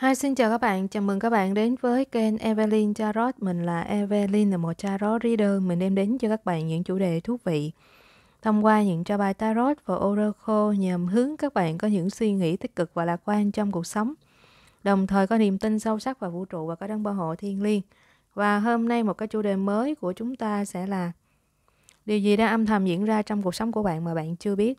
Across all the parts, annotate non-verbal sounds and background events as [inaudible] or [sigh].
Hi, xin chào các bạn. Chào mừng các bạn đến với kênh Evelyn Tarot. Mình là Evelyn, là một tarot reader. Mình đem đến cho các bạn những chủ đề thú vị. Thông qua những cho bài tarot và oracle nhằm hướng các bạn có những suy nghĩ tích cực và lạc quan trong cuộc sống. Đồng thời có niềm tin sâu sắc vào vũ trụ và có đấng bảo hộ thiên liêng. Và hôm nay một cái chủ đề mới của chúng ta sẽ là Điều gì đang âm thầm diễn ra trong cuộc sống của bạn mà bạn chưa biết?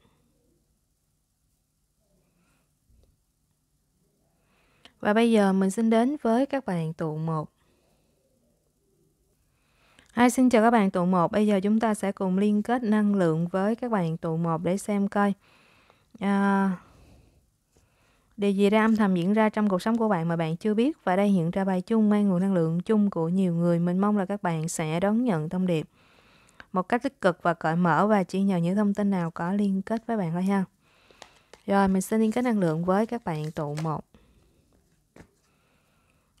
Và bây giờ mình xin đến với các bạn tụ 1. Hi, xin chào các bạn tụ 1. Bây giờ chúng ta sẽ cùng liên kết năng lượng với các bạn tụ 1 để xem coi à, điều gì đang âm thầm diễn ra trong cuộc sống của bạn mà bạn chưa biết. Và đây hiện ra bài chung mang nguồn năng lượng chung của nhiều người. Mình mong là các bạn sẽ đón nhận thông điệp một cách tích cực và cởi mở và chỉ nhờ những thông tin nào có liên kết với bạn thôi ha. Rồi, mình sẽ liên kết năng lượng với các bạn tụ một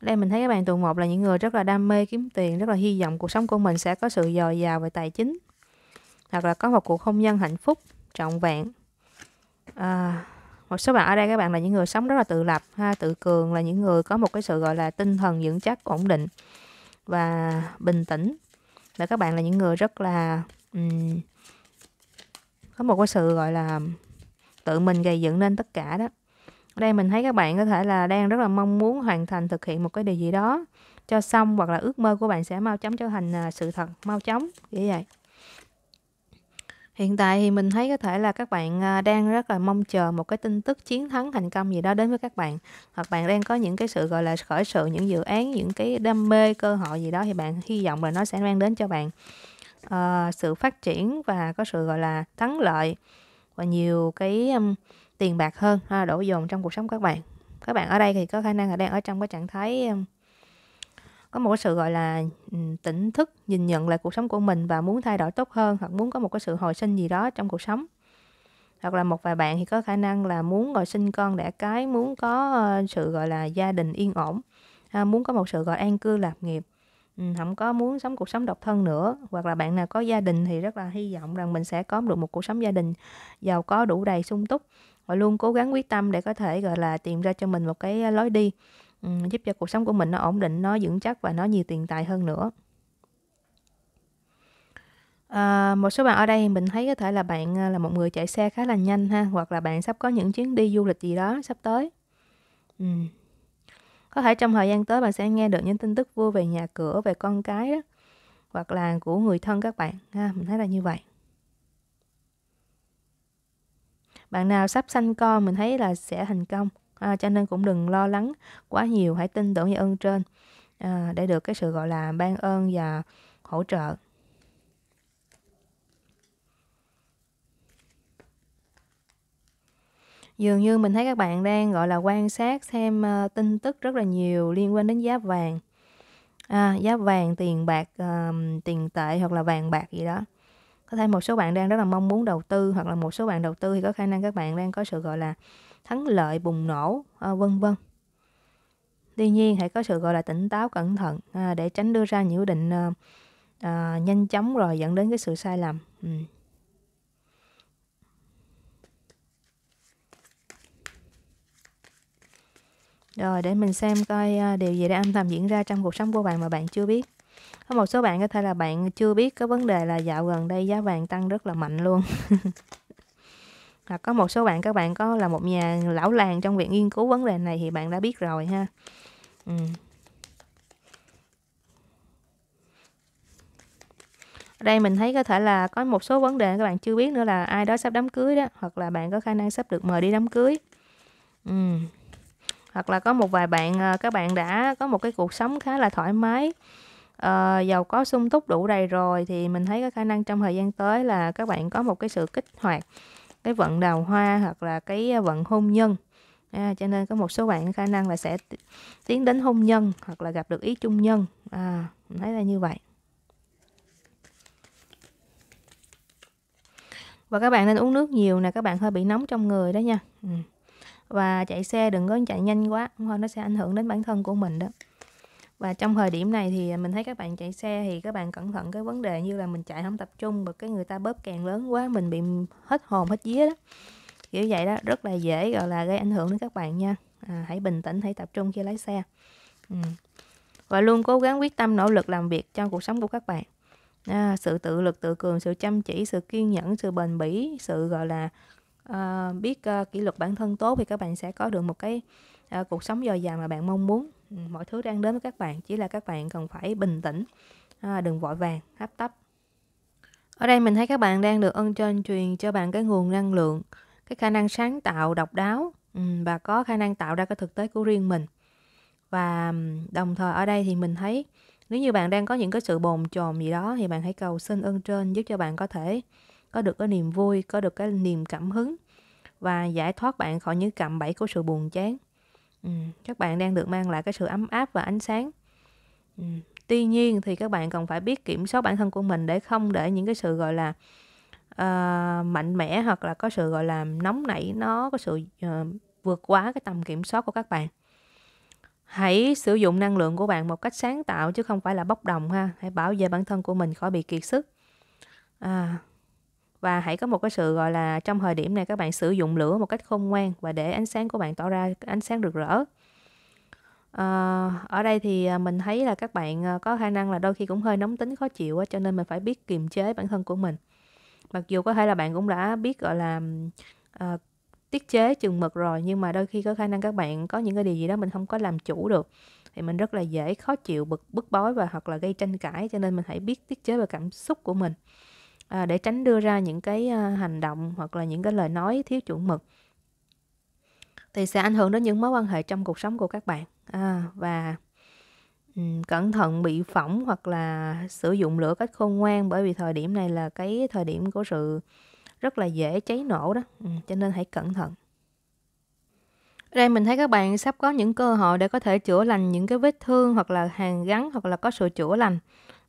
đây mình thấy các bạn tuần một là những người rất là đam mê kiếm tiền rất là hy vọng cuộc sống của mình sẽ có sự dồi dào về tài chính hoặc là có một cuộc hôn nhân hạnh phúc trọn vẹn à, một số bạn ở đây các bạn là những người sống rất là tự lập ha tự cường là những người có một cái sự gọi là tinh thần vững chắc ổn định và bình tĩnh là các bạn là những người rất là um, có một cái sự gọi là tự mình gây dựng nên tất cả đó đây mình thấy các bạn có thể là đang rất là mong muốn hoàn thành thực hiện một cái điều gì đó cho xong hoặc là ước mơ của bạn sẽ mau chóng trở thành à, sự thật mau chóng như vậy hiện tại thì mình thấy có thể là các bạn à, đang rất là mong chờ một cái tin tức chiến thắng thành công gì đó đến với các bạn hoặc bạn đang có những cái sự gọi là khởi sự những dự án những cái đam mê cơ hội gì đó thì bạn hy vọng là nó sẽ mang đến cho bạn uh, sự phát triển và có sự gọi là thắng lợi và nhiều cái um, tiền bạc hơn ha, đổ dồn trong cuộc sống các bạn các bạn ở đây thì có khả năng là đang ở trong cái trạng thái có một cái sự gọi là tỉnh thức nhìn nhận lại cuộc sống của mình và muốn thay đổi tốt hơn hoặc muốn có một cái sự hồi sinh gì đó trong cuộc sống hoặc là một vài bạn thì có khả năng là muốn gọi sinh con đẻ cái muốn có ờ, sự gọi là gia đình yên ổn à, muốn có một sự gọi an cư lạc nghiệp không có muốn sống cuộc sống độc thân nữa hoặc là bạn nào có gia đình thì rất là hy vọng rằng mình sẽ có được một cuộc sống gia đình giàu có đủ đầy sung túc và luôn cố gắng quyết tâm để có thể gọi là tìm ra cho mình một cái lối đi giúp cho cuộc sống của mình nó ổn định nó vững chắc và nó nhiều tiền tài hơn nữa À, một số bạn ở đây mình thấy có thể là bạn à, là một người chạy xe khá là nhanh ha hoặc là bạn sắp có những chuyến đi du lịch gì đó sắp tới ừ. có thể trong thời gian tới bạn sẽ nghe được những tin tức vui về nhà cửa về con cái đó, hoặc là của người thân các bạn ha mình thấy là như vậy bạn nào sắp sanh con mình thấy là sẽ thành công à, cho nên cũng đừng lo lắng quá nhiều hãy tin tưởng và ơn trên à, để được cái sự gọi là ban ơn và hỗ trợ dường như mình thấy các bạn đang gọi là quan sát xem uh, tin tức rất là nhiều liên quan đến giá vàng à, giáp vàng tiền bạc uh, tiền tệ hoặc là vàng bạc gì đó có thể một số bạn đang rất là mong muốn đầu tư hoặc là một số bạn đầu tư thì có khả năng các bạn đang có sự gọi là thắng lợi bùng nổ à, vân vân tuy nhiên hãy có sự gọi là tỉnh táo cẩn thận à, để tránh đưa ra những quyết định à, à, nhanh chóng rồi dẫn đến cái sự sai lầm ừ. rồi để mình xem coi à, điều gì đang âm thầm diễn ra trong cuộc sống của bạn mà bạn chưa biết có một số bạn có thể là bạn chưa biết cái vấn đề là dạo gần đây giá vàng tăng rất là mạnh luôn [laughs] hoặc có một số bạn các bạn có là một nhà lão làng trong việc nghiên cứu vấn đề này thì bạn đã biết rồi ha ừ. đây mình thấy có thể là có một số vấn đề các bạn chưa biết nữa là ai đó sắp đám cưới đó hoặc là bạn có khả năng sắp được mời đi đám cưới ừ. hoặc là có một vài bạn à, các bạn đã có một cái cuộc sống khá là thoải mái uh, ờ, giàu có sung túc đủ đầy rồi thì mình thấy có khả năng trong thời gian tới là các bạn có một cái sự kích hoạt cái vận đào hoa hoặc là cái ờ, vận hôn nhân à, cho nên có một số bạn khả năng là sẽ tiến đến hôn nhân hoặc là gặp được ý chung nhân à, mình thấy là như vậy và các bạn nên uống nước nhiều nè các bạn hơi bị nóng trong người đó nha ừ. và chạy xe đừng có chạy nhanh quá không thôi nó sẽ ảnh hưởng đến bản thân của mình đó và trong thời điểm này thì mình thấy các bạn chạy xe thì các bạn cẩn thận cái vấn đề như là mình chạy không tập trung và cái người ta bóp càng lớn quá mình bị hết hồn hết vía đó kiểu vậy đó rất là dễ gọi là gây ảnh hưởng đến các bạn nha à, hãy bình tĩnh hãy tập trung khi lái xe ừ. và luôn cố gắng quyết tâm nỗ lực làm việc trong cuộc sống của các bạn à, sự tự lực tự cường sự chăm chỉ sự kiên nhẫn sự bền bỉ sự gọi là à, biết à, kỷ luật bản thân tốt thì các bạn sẽ có được một cái à, cuộc sống dồi dào mà bạn mong muốn mọi thứ đang đến với các bạn chỉ là các bạn cần phải bình tĩnh à, đừng vội vàng hấp tấp ở đây mình thấy các bạn đang được ân trên truyền cho bạn cái nguồn năng lượng cái khả năng sáng tạo độc đáo ừ, và có khả năng tạo ra cái thực tế của riêng mình và đồng thời ở đây thì mình thấy nếu như bạn đang có những cái sự bồn chồn gì đó thì bạn hãy cầu xin ơn trên giúp cho bạn có thể có được cái niềm vui có được cái niềm cảm hứng và giải thoát bạn khỏi những cạm bẫy của sự buồn chán Ừ, các bạn đang được mang lại cái sự ấm áp và ánh sáng ừ. tuy nhiên thì các bạn cần phải biết kiểm soát bản thân của mình để không để những cái sự gọi là uh, mạnh mẽ hoặc là có sự gọi là nóng nảy nó có sự uh, vượt quá cái tầm kiểm soát của các bạn hãy sử dụng năng lượng của bạn một cách sáng tạo chứ không phải là bốc đồng ha hãy bảo vệ bản thân của mình khỏi bị kiệt sức à, và hãy có một cái sự gọi là trong thời điểm này các bạn sử dụng lửa một cách khôn ngoan và để ánh sáng của bạn tỏ ra ánh sáng rực rỡ à, ở đây thì à, mình thấy là các bạn à, có khả năng là đôi khi cũng hơi nóng tính khó chịu cho nên mình phải biết kiềm chế bản thân của mình mặc dù có thể là bạn cũng đã biết gọi là à, tiết chế chừng mực rồi nhưng mà đôi khi có khả năng các bạn có những cái điều gì đó mình không có làm chủ được thì mình rất là dễ khó chịu bực bức bối và hoặc là gây tranh cãi cho nên mình hãy biết tiết chế về cảm xúc của mình à, để tránh đưa ra những cái à, hành động hoặc là những cái lời nói thiếu chuẩn mực thì sẽ ảnh hưởng đến những mối quan hệ trong cuộc sống của các bạn à, và um, cẩn thận bị phỏng hoặc là sử dụng lửa cách khôn ngoan bởi vì thời điểm này là cái thời điểm của sự rất là dễ cháy nổ đó ừ, cho nên hãy cẩn thận đây mình thấy các bạn sắp có những cơ hội để có thể chữa lành những cái vết thương hoặc là hàng gắn hoặc là có sự chữa lành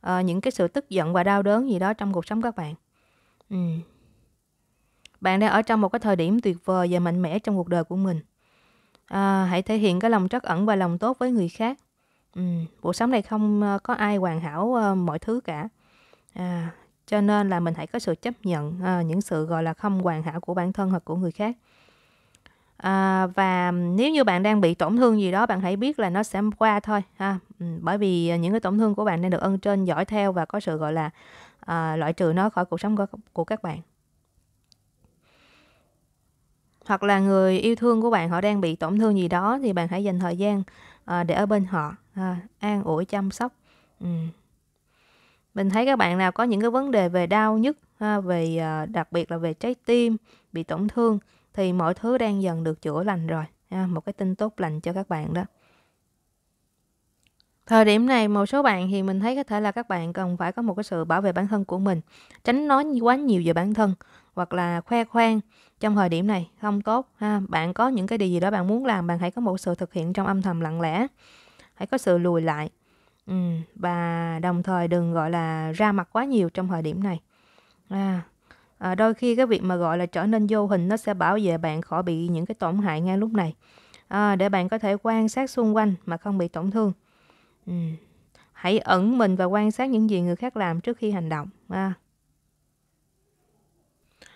uh, những cái sự tức giận và đau đớn gì đó trong cuộc sống các bạn ừ. bạn đang ở trong một cái thời điểm tuyệt vời và mạnh mẽ trong cuộc đời của mình à, hãy thể hiện cái lòng trắc ẩn và lòng tốt với người khác ừ, cuộc sống này không ờ, có ai hoàn hảo mọi thứ cả à, cho nên là mình hãy có sự chấp nhận à, những sự gọi là không hoàn hảo của bản thân hoặc của người khác à, và nếu như bạn đang bị tổn thương gì đó bạn hãy biết là nó sẽ qua thôi ha ừ, bởi vì à, những cái tổn thương của bạn đang được ân trên dõi theo và có sự gọi là à, loại trừ nó khỏi cuộc sống của, của các bạn hoặc là người yêu thương của bạn họ đang bị tổn thương gì đó thì bạn hãy dành thời gian à, để ở bên họ à, an ủi chăm sóc ừ. mình thấy các bạn nào có những cái vấn đề về đau nhức à, về à, đặc biệt là về trái tim bị tổn thương thì mọi thứ đang dần được chữa lành rồi ha, một cái tin tốt lành cho các bạn đó thời điểm này một số bạn thì mình thấy có thể là các bạn cần phải có một cái sự bảo vệ bản thân của mình tránh nói quá nhiều về bản thân hoặc là khoe khoang trong thời điểm này không tốt ha bạn có những cái điều gì đó bạn muốn làm bạn hãy có một sự thực hiện trong âm thầm lặng lẽ hãy có sự lùi lại ừ, và đồng thời đừng gọi là ra mặt quá nhiều trong thời điểm này à, à, đôi khi cái việc mà gọi là trở nên vô hình nó sẽ bảo vệ bạn khỏi bị những cái tổn hại ngay lúc này à, để bạn có thể quan sát xung quanh mà không bị tổn thương ừ. hãy ẩn mình và quan sát những gì người khác làm trước khi hành động à.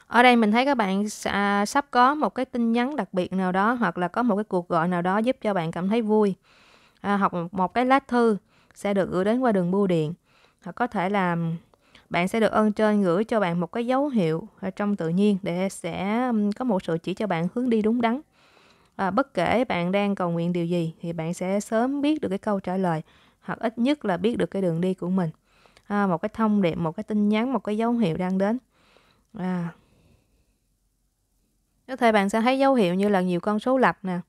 ở đây mình thấy các bạn à, sắp có một cái tin nhắn đặc biệt nào đó hoặc là có một cái cuộc gọi nào đó giúp cho bạn cảm thấy vui à, hoặc một cái lá thư sẽ được gửi đến qua đường bưu điện hoặc có thể là bạn sẽ được ơn trên gửi cho bạn một cái dấu hiệu à, trong tự nhiên để sẽ có một sự chỉ cho bạn hướng đi đúng đắn à, bất kể bạn đang cầu nguyện điều gì thì bạn sẽ sớm biết được cái câu trả lời hoặc ít nhất là biết được cái đường đi của mình à, một cái thông điệp một cái tin nhắn một cái dấu hiệu đang đến à. có thể bạn sẽ thấy dấu hiệu như là nhiều con số lập nè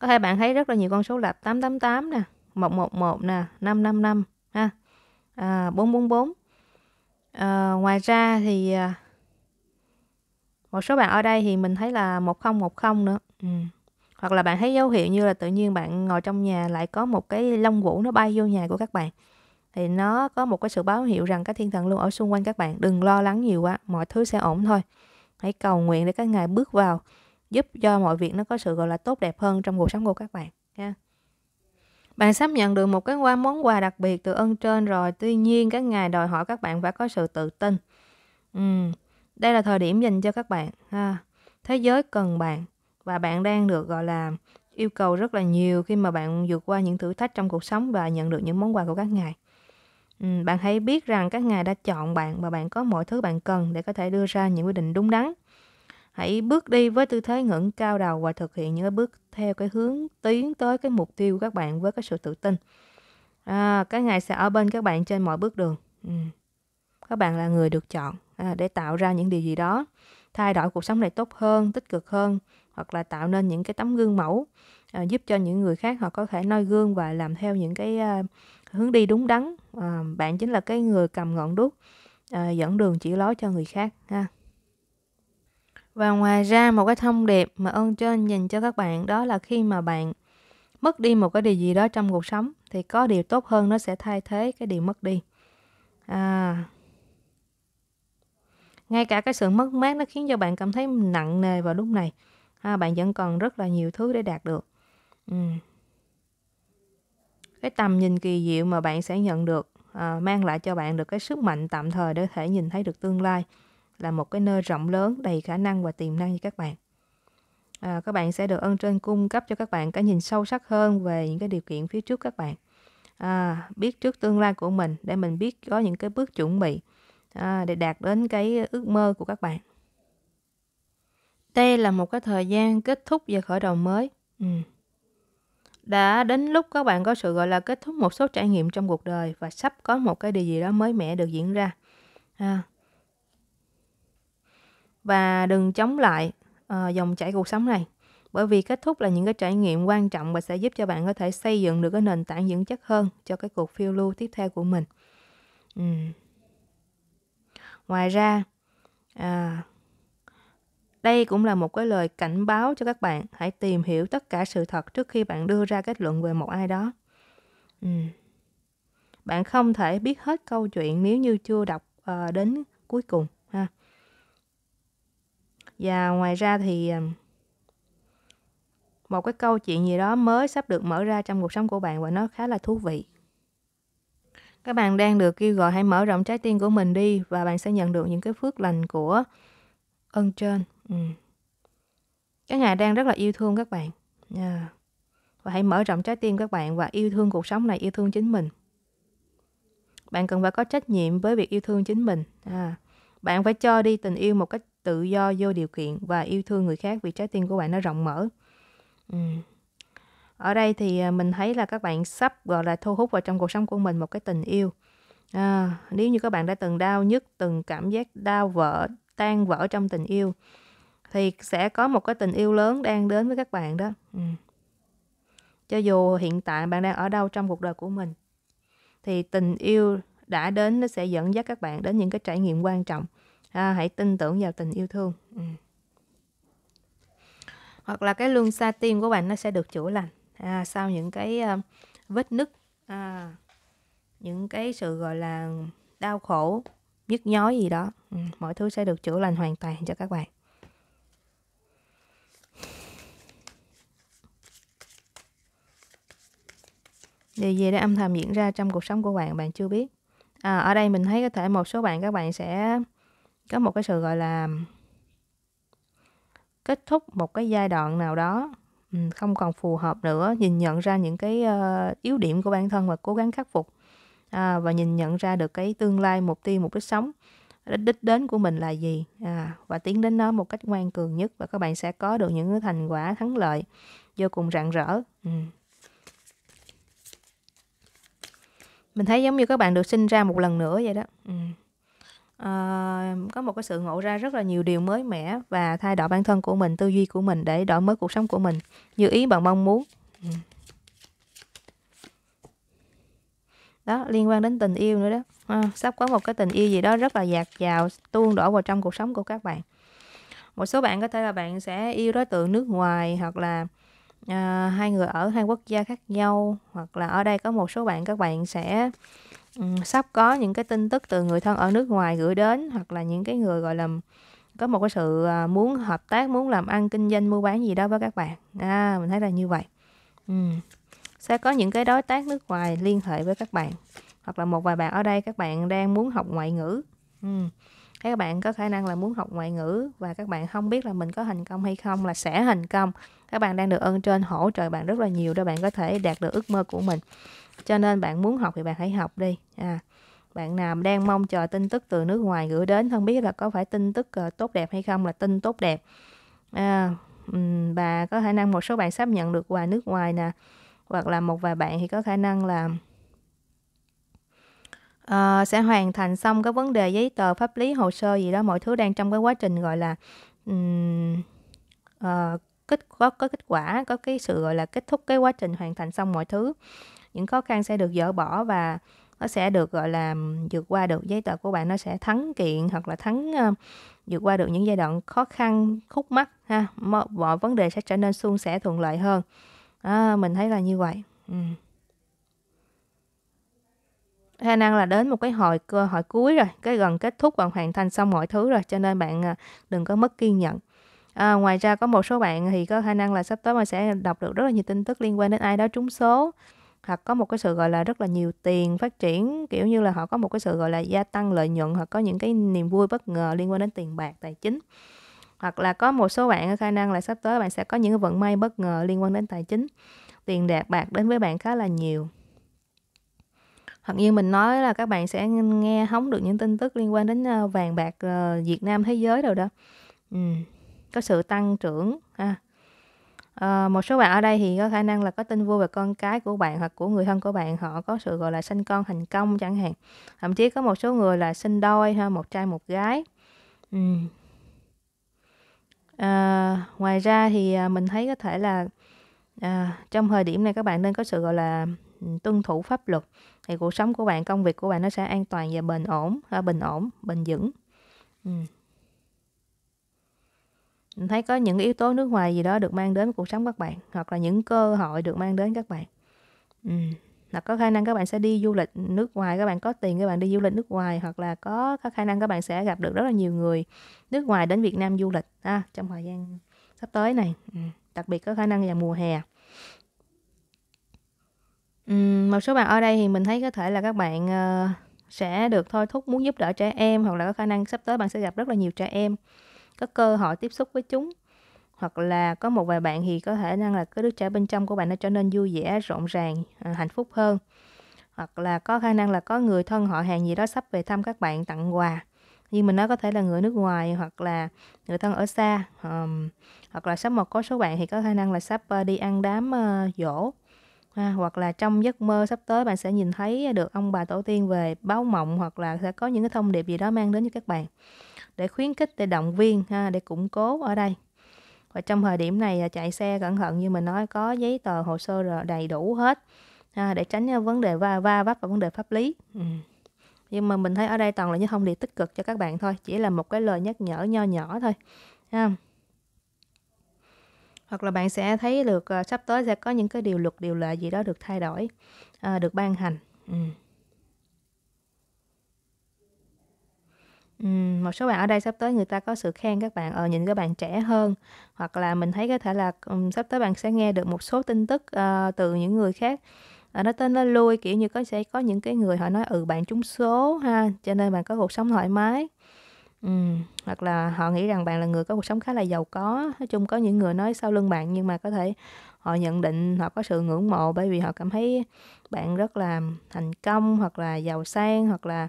có thể bạn thấy rất là nhiều con số lập 888 nè 111 nè 555 ha à, 444 à, ngoài ra thì ờ, một số bạn ở đây thì mình thấy là 1010 nữa ừ. hoặc là bạn thấy dấu hiệu như là tự nhiên bạn ngồi trong nhà lại có một cái lông vũ nó bay vô nhà của các bạn thì nó có một cái sự báo hiệu rằng các thiên thần luôn ở xung quanh các bạn đừng lo lắng nhiều quá mọi thứ sẽ ổn thôi hãy cầu nguyện để các ngài bước vào giúp cho mọi việc nó có sự gọi là tốt đẹp hơn trong cuộc sống của các bạn nha bạn sắp nhận được một cái qua món quà đặc biệt từ ơn trên rồi, tuy nhiên các ngài đòi hỏi các bạn phải có sự tự tin. Ừ, đây là thời điểm dành cho các bạn. Ha. Thế giới cần bạn và bạn đang được gọi là yêu cầu rất là nhiều khi mà bạn vượt qua những thử thách trong cuộc sống và nhận được những món quà của các ngài. Ừ, bạn hãy biết rằng các ngài đã chọn bạn và bạn có mọi thứ bạn cần để có thể đưa ra những quyết định đúng đắn hãy bước đi với tư thế ngẩng cao đầu và thực hiện những bước theo cái hướng tiến tới cái mục tiêu của các bạn với cái sự tự tin à, cái ngày sẽ ở bên các bạn trên mọi bước đường ừ. các bạn là người được chọn à, để tạo ra những điều gì đó thay đổi cuộc sống này tốt hơn tích cực hơn hoặc là tạo nên những cái tấm gương mẫu à, giúp cho những người khác họ có thể noi gương và làm theo những cái à, hướng đi đúng đắn à, bạn chính là cái người cầm ngọn đuốc à, dẫn đường chỉ lối cho người khác ha và ngoài ra một cái thông điệp mà ơn trên dành cho các bạn đó là khi mà bạn mất đi một cái điều gì đó trong cuộc sống thì có điều tốt hơn nó sẽ thay thế cái điều mất đi à, ngay cả cái sự mất mát nó khiến cho bạn cảm thấy nặng nề vào lúc này à, bạn vẫn còn rất là nhiều thứ để đạt được ừ. cái tầm nhìn kỳ diệu mà bạn sẽ nhận được à, mang lại cho bạn được cái sức mạnh tạm thời để thể nhìn thấy được tương lai là một cái nơi rộng lớn đầy khả năng và tiềm năng như các bạn à, các bạn sẽ được Ân trên cung cấp cho các bạn cái nhìn sâu sắc hơn về những cái điều kiện phía trước các bạn à, biết trước tương lai của mình để mình biết có những cái bước chuẩn bị à, để đạt đến cái ước mơ của các bạn đây là một cái thời gian kết thúc và khởi đầu mới ừ. đã đến lúc các bạn có sự gọi là kết thúc một số trải nghiệm trong cuộc đời và sắp có một cái điều gì đó mới mẻ được diễn ra à, và đừng chống lại uh, dòng chảy cuộc sống này bởi vì kết thúc là những cái trải nghiệm quan trọng và sẽ giúp cho bạn có thể xây dựng được cái nền tảng vững chắc hơn cho cái cuộc phiêu lưu tiếp theo của mình ừ. ngoài ra à, đây cũng là một cái lời cảnh báo cho các bạn hãy tìm hiểu tất cả sự thật trước khi bạn đưa ra kết luận về một ai đó ừ. bạn không thể biết hết câu chuyện nếu như chưa đọc à, đến cuối cùng và ngoài ra thì ờ, một cái câu chuyện gì đó mới sắp được mở ra trong cuộc sống của bạn và nó khá là thú vị các bạn đang được kêu gọi hãy mở rộng trái tim của mình đi và bạn sẽ nhận được những cái phước lành của ơn trên ừ. cái ngài đang rất là yêu thương các bạn yeah. và hãy mở rộng trái tim các bạn và yêu thương cuộc sống này yêu thương chính mình bạn cần phải có trách nhiệm với việc yêu thương chính mình à, bạn phải cho đi tình yêu một cách tự do vô điều kiện và yêu thương người khác vì trái tim của bạn nó rộng mở. Ở đây thì à, mình thấy là các bạn sắp gọi là thu hút vào trong cuộc sống của mình một cái tình yêu. À, nếu như các bạn đã từng đau nhức, từng cảm giác đau vỡ, tan vỡ trong tình yêu thì sẽ có một cái tình yêu lớn đang đến với các bạn đó. Ừ. Cho dù hiện tại bạn đang ở đâu trong cuộc đời của mình thì tình yêu đã đến nó sẽ dẫn dắt các bạn đến những cái trải nghiệm quan trọng à, hãy tin tưởng vào tình yêu thương ừ. hoặc là cái luân sa tim của bạn nó sẽ được chữa lành à, sau những cái à, vết nứt à, những cái sự gọi là đau khổ nhức nhói gì đó ừ, mọi thứ sẽ được chữa lành hoàn toàn cho các bạn điều gì đã âm thầm diễn ra trong cuộc sống của bạn bạn chưa biết à, ở đây mình thấy có thể một số bạn các bạn sẽ có một cái sự gọi là kết thúc một cái giai đoạn nào đó ừ, không còn phù hợp nữa nhìn nhận ra những cái ờ, yếu điểm của bản thân và cố gắng khắc phục à, và nhìn nhận ra được cái tương lai mục tiêu mục đích sống đích đến của mình là gì à, và tiến đến nó một cách ngoan cường nhất và các bạn sẽ có được những thành quả thắng lợi vô cùng rạng rỡ ừ. mình thấy giống như các bạn được sinh ra một lần nữa vậy đó ừ à, có một cái sự ngộ ra rất là nhiều điều mới mẻ và thay đổi bản thân của mình tư duy của mình để đổi mới cuộc sống của mình như ý bạn mong muốn ừ. đó liên quan đến tình yêu nữa đó à, sắp có một cái tình yêu gì đó rất là dạt dào tuôn đổ vào trong cuộc sống của các bạn một số bạn có thể là bạn sẽ yêu đối tượng nước ngoài hoặc là à, hai người ở hai quốc gia khác nhau hoặc là ở đây có một số bạn các bạn sẽ Ừ, sắp có những cái tin tức từ người thân ở nước ngoài gửi đến hoặc là những cái người gọi là có một cái sự à, muốn hợp tác muốn làm ăn kinh doanh mua bán gì đó với các bạn à, mình thấy là như vậy ừ. sẽ có những cái đối tác nước ngoài liên hệ với các bạn hoặc là một vài bạn ở đây các bạn đang muốn học ngoại ngữ ừ. các bạn có khả năng là muốn học ngoại ngữ và các bạn không biết là mình có thành công hay không là sẽ thành công các bạn đang được ơn trên hỗ trợ bạn rất là nhiều để bạn có thể đạt được ước mơ của mình cho nên bạn muốn học thì bạn hãy học đi à bạn nào đang mong chờ tin tức từ nước ngoài gửi đến không biết là có phải tin tức uh, tốt đẹp hay không là tin tốt đẹp à, um, và có khả năng một số bạn sắp nhận được quà nước ngoài nè hoặc là một vài bạn thì có khả năng là uh, sẽ hoàn thành xong các vấn đề giấy tờ pháp lý hồ sơ gì đó mọi thứ đang trong cái quá trình gọi là um, uh, kết có có kết quả có cái sự gọi là kết thúc cái quá trình hoàn thành xong mọi thứ những khó khăn sẽ được dỡ bỏ và nó sẽ được gọi là vượt qua được giấy tờ của bạn nó sẽ thắng kiện hoặc là thắng uh, vượt qua được những giai đoạn khó khăn khúc mắc ha mọi, mọi vấn đề sẽ trở nên suôn sẻ thuận lợi hơn à, mình thấy là như vậy ừ. khả năng là đến một cái hồi hội cuối rồi cái gần kết thúc bạn hoàn thành xong mọi thứ rồi cho nên bạn ờ, đừng có mất kiên nhẫn À, ngoài ra có một số bạn thì có khả năng là sắp tới mà sẽ đọc được rất là nhiều tin tức liên quan đến ai đó trúng số hoặc có một cái sự gọi là rất là nhiều tiền phát triển kiểu như là họ có một cái sự gọi là gia tăng lợi nhuận hoặc có những cái niềm vui bất ngờ liên quan đến tiền bạc tài chính hoặc là có một số bạn khả năng là sắp tới bạn sẽ có những cái vận may bất ngờ liên quan đến tài chính tiền đạt bạc đến với bạn khá là nhiều hoặc như mình nói là các bạn sẽ nghe hóng được những tin tức liên quan đến ờ, vàng bạc ờ, Việt Nam thế giới rồi đó ừ. có sự tăng trưởng ha Ờ, một số bạn ở đây thì có khả năng là có tin vui về con cái của bạn hoặc của người thân của bạn, họ có sự, gọi là, sinh con thành công chẳng hạn. Thậm chí có một số người là sinh đôi ha, một trai một gái. Ừm. Ờ, ngoài ra thì, à, mình thấy có thể là, à, trong thời điểm này các bạn nên có sự, gọi là, tuân thủ pháp luật, thì cuộc sống của bạn, công việc của bạn nó sẽ an toàn và bền ổn ha, à, bình ổn, bền vững. Ừm mình thấy có những yếu tố nước ngoài gì đó được mang đến cuộc sống các bạn hoặc là những cơ hội được mang đến các bạn ừ. có khả năng các bạn sẽ đi du lịch nước ngoài các bạn có tiền các bạn đi du lịch nước ngoài hoặc là có, có khả năng các bạn sẽ gặp được rất là nhiều người nước ngoài đến Việt Nam du lịch à, trong thời gian sắp tới này ừ. đặc biệt có khả năng là mùa hè ừ. một số bạn ở đây thì mình thấy có thể là các bạn uh, sẽ được thôi thúc muốn giúp đỡ trẻ em hoặc là có khả năng sắp tới bạn sẽ gặp rất là nhiều trẻ em có cơ hội tiếp xúc với chúng hoặc là có một vài bạn thì có thể năng là cái đứa trẻ bên trong của bạn nó trở nên vui vẻ rộn ràng à, hạnh phúc hơn hoặc là có khả năng là có người thân họ hàng gì đó sắp về thăm các bạn tặng quà nhưng mình nói có thể là người nước ngoài hoặc là người thân ở xa um, hoặc là sắp một có số bạn thì có khả năng là sắp ờ, đi ăn đám uh, ờ, dỗ à, hoặc là trong giấc mơ sắp tới bạn sẽ nhìn thấy được ông bà tổ tiên về báo mộng hoặc là sẽ có những cái thông điệp gì đó mang đến cho các bạn để khuyến khích để động viên ha để củng cố ở đây và trong thời điểm này à, chạy xe cẩn thận như mình nói có giấy tờ hồ sơ đầy đủ hết ha, để tránh à, vấn đề va va vấp và vấn đề pháp lý ừ. nhưng mà mình thấy ở đây toàn là những thông điệp tích cực cho các bạn thôi chỉ là một cái lời nhắc nhở nho nhỏ thôi ha hoặc là bạn sẽ thấy được à, sắp tới sẽ có những cái điều luật điều lệ gì đó được thay đổi được ban hành ừ. một số bạn ở đây sắp tới người ta có sự khen các bạn, ở ờ, nhìn các bạn trẻ hơn, hoặc là mình thấy có thể là, ừm, sắp tới bạn sẽ nghe được một số tin tức, ờ, từ những người khác, ờ, nói tên nó lui, kiểu như, có sẽ có những cái người họ nói: "Ừ, bạn trúng số ha, cho nên bạn có cuộc sống thoải mái." Ừm, hoặc là họ nghĩ rằng bạn là người có cuộc sống khá là giàu có. Nói chung có những người nói sau lưng bạn nhưng mà có thể họ nhận định, họ có sự ngưỡng mộ bởi vì họ cảm thấy bạn rất là thành công, hoặc là giàu sang, hoặc là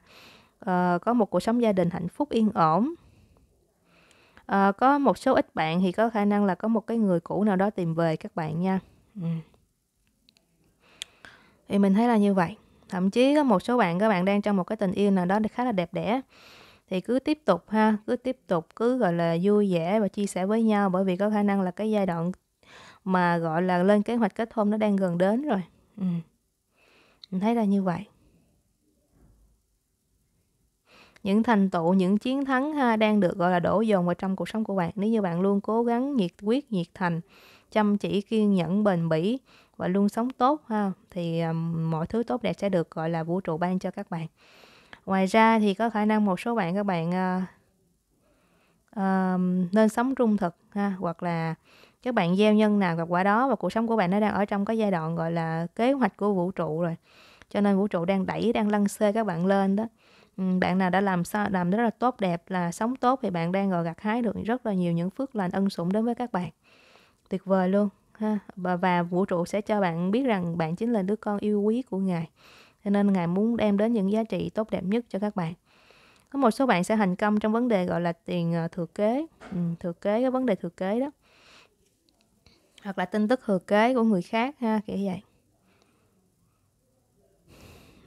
Ờ, có một cuộc sống gia đình hạnh phúc yên ổn à, có một số ít bạn thì có khả năng là có một cái người cũ nào đó tìm về các bạn nha ừ. thì mình thấy là như vậy thậm chí có một số bạn các bạn đang trong một cái tình yêu nào đó khá là đẹp đẽ thì cứ tiếp tục ha cứ tiếp tục cứ gọi là vui vẻ và chia sẻ với nhau bởi vì có khả năng là cái giai đoạn mà gọi là lên kế hoạch kết hôn nó đang gần đến rồi ừ. mình thấy là như vậy những thành tựu những chiến thắng ha đang được gọi là đổ dồn vào trong cuộc sống của bạn nếu như bạn luôn cố gắng nhiệt quyết nhiệt thành chăm chỉ kiên nhẫn bền bỉ và luôn sống tốt ha thì um, mọi thứ tốt đẹp sẽ được gọi là vũ trụ ban cho các bạn ngoài ra thì có khả năng một số bạn các bạn uh, uh, nên sống trung thực ha hoặc là các bạn gieo nhân nào gặp quả đó và cuộc sống của bạn nó đang ở trong cái giai đoạn gọi là kế hoạch của vũ trụ rồi cho nên vũ trụ đang đẩy đang lăn xê các bạn lên đó Ừ, bạn nào đã làm sao làm rất là tốt đẹp là sống tốt thì bạn đang gọi gặt hái được rất là nhiều những phước lành ân sủng đến với các bạn tuyệt vời luôn ha và, và vũ trụ sẽ cho bạn biết rằng bạn chính là đứa con yêu quý của ngài cho nên ngài muốn đem đến những giá trị tốt đẹp nhất cho các bạn có một số bạn sẽ thành công trong vấn đề gọi là tiền ờ, thừa kế ừ, thừa kế cái vấn đề thừa kế đó hoặc là tin tức thừa kế của người khác ha kiểu vậy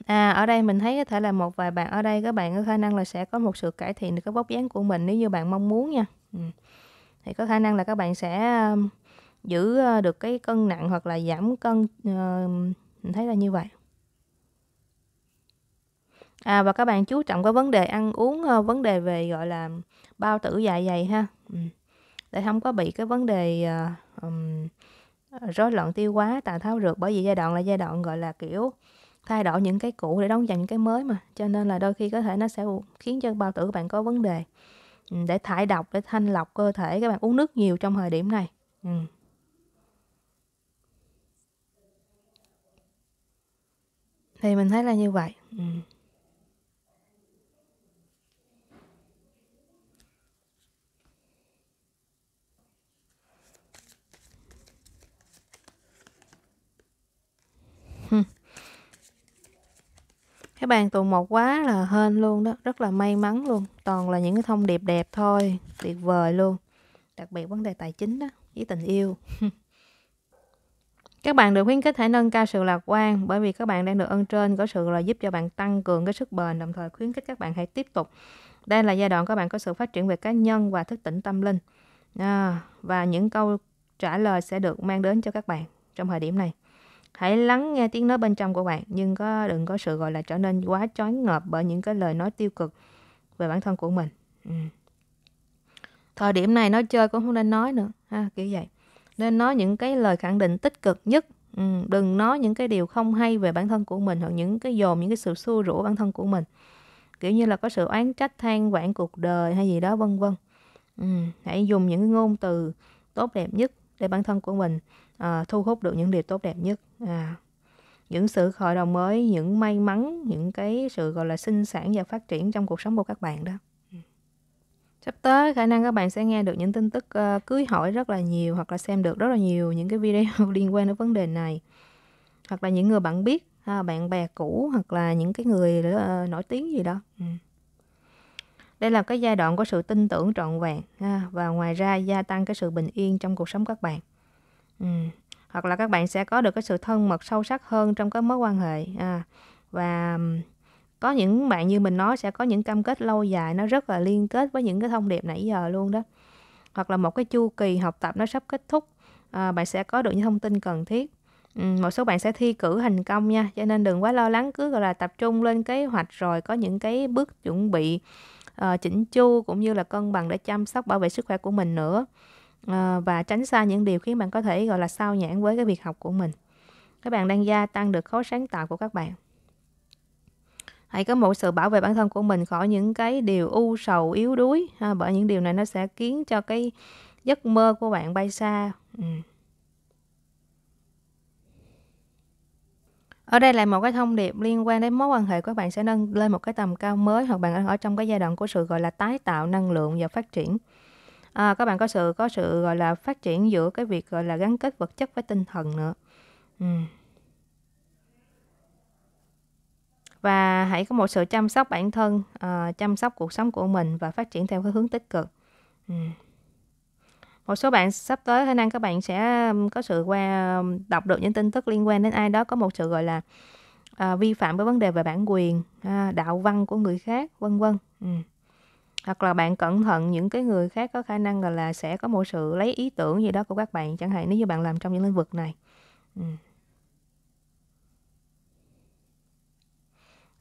À, ở đây mình thấy có thể là một vài bạn ở đây các bạn có khả năng là sẽ có một sự cải thiện được cái vóc dáng của mình nếu như bạn mong muốn nha. Ừ. Thì có khả năng là các bạn sẽ giữ được cái cân nặng hoặc là giảm cân uh, mình thấy là như vậy. À và các bạn chú trọng cái vấn đề ăn uống uh, vấn đề về gọi là bao tử dạ dày ha. Ừ. Để không có bị cái vấn đề um, rối loạn tiêu hóa, tàn tháo rượt bởi vì giai đoạn là giai đoạn gọi là kiểu thay đổi những cái cũ để đóng nhận những cái mới mà cho nên là đôi khi có thể nó sẽ khiến cho bao tử của bạn có vấn đề ừ, để thải độc để thanh lọc cơ thể các bạn uống nước nhiều trong thời điểm này ừ. thì mình thấy là như vậy ừ. cái bàn tuần một quá là hên luôn đó rất là may mắn luôn toàn là những cái thông điệp đẹp thôi tuyệt vời luôn đặc biệt vấn đề tài chính đó với tình yêu [laughs] các bạn được khuyến khích hãy nâng cao sự lạc quan bởi vì các bạn đang được ơn trên có sự là giúp cho bạn tăng cường cái sức bền đồng thời khuyến khích các bạn hãy tiếp tục đây là giai đoạn các bạn có sự phát triển về cá nhân và thức tỉnh tâm linh à, và những câu trả lời sẽ được mang đến cho các bạn trong thời điểm này Hãy lắng nghe tiếng nói bên trong của bạn, nhưng có đừng có sự gọi là trở nên quá chói ngợp bởi những cái lời nói tiêu cực về bản thân của mình. Ừ. Thời điểm này nói chơi cũng không nên nói nữa, ha, kiểu vậy. Nên nói những cái lời khẳng định tích cực nhất. Ừ, đừng nói những cái điều không hay về bản thân của mình hoặc những cái dồn những cái sự xua rủa bản thân của mình. Kiểu như là có sự oán trách than vãn cuộc đời hay gì đó vân vân. Ừ, hãy dùng những ngôn từ tốt đẹp nhất để bản thân của mình à, thu hút được những điều tốt đẹp nhất à, những sự khởi đầu mới những may mắn những cái sự gọi là sinh sản và phát triển trong cuộc sống của các bạn đó ừ. sắp tới khả năng các bạn sẽ nghe được những tin tức uh, cưới hỏi rất là nhiều hoặc là xem được rất là nhiều những cái video [laughs] liên quan đến vấn đề này hoặc là những người bạn biết ha, à, bạn bè cũ hoặc là những cái người uh, nổi tiếng gì đó ừ. đây là cái giai đoạn có sự tin tưởng trọn vẹn ha, à, và ngoài ra gia tăng cái sự bình yên trong cuộc sống các bạn Ừ. hoặc là các bạn sẽ có được cái sự thân mật sâu sắc hơn trong cái mối quan hệ, à, và có những bạn như mình nói sẽ có những cam kết lâu dài, nó rất là liên kết với những cái thông điệp nãy giờ luôn đó. Hoặc là một cái chu kỳ học tập nó sắp kết thúc, à, bạn sẽ có được những thông tin cần thiết. Ừm, một số bạn sẽ thi cử thành công nha, cho nên đừng quá lo lắng, cứ, gọi là, tập trung lên kế hoạch rồi có những cái bước chuẩn bị, ờ, chỉn chu cũng như là cân bằng để chăm sóc, bảo vệ sức khỏe của mình nữa. Ờ, và tránh xa những điều khiến bạn có thể gọi là sao nhãn với cái việc học của mình các bạn đang gia tăng được khối sáng tạo của các bạn hãy có một sự bảo vệ bản thân của mình khỏi những cái điều u sầu yếu đuối ha, bởi những điều này nó sẽ khiến cho cái giấc mơ của bạn bay xa ừ. ở đây là một cái thông điệp liên quan đến mối quan hệ các bạn sẽ nâng lên một cái tầm cao mới hoặc bạn ở trong cái giai đoạn của sự gọi là tái tạo năng lượng và phát triển à, các bạn có sự có sự gọi là phát triển giữa cái việc gọi là gắn kết vật chất với tinh thần nữa ừ. và hãy có một sự chăm sóc bản thân à, chăm sóc cuộc sống của mình và phát triển theo cái hướng tích cực ừ. một số bạn sắp tới khả năng các bạn sẽ có sự qua đọc được những tin tức liên quan đến ai đó có một sự gọi là à, vi phạm cái vấn đề về bản quyền à, đạo văn của người khác vân vân ừ hoặc là bạn cẩn thận những cái người khác có khả năng là sẽ có một sự lấy ý tưởng gì đó của các bạn chẳng hạn nếu như bạn làm trong những lĩnh vực này ừ.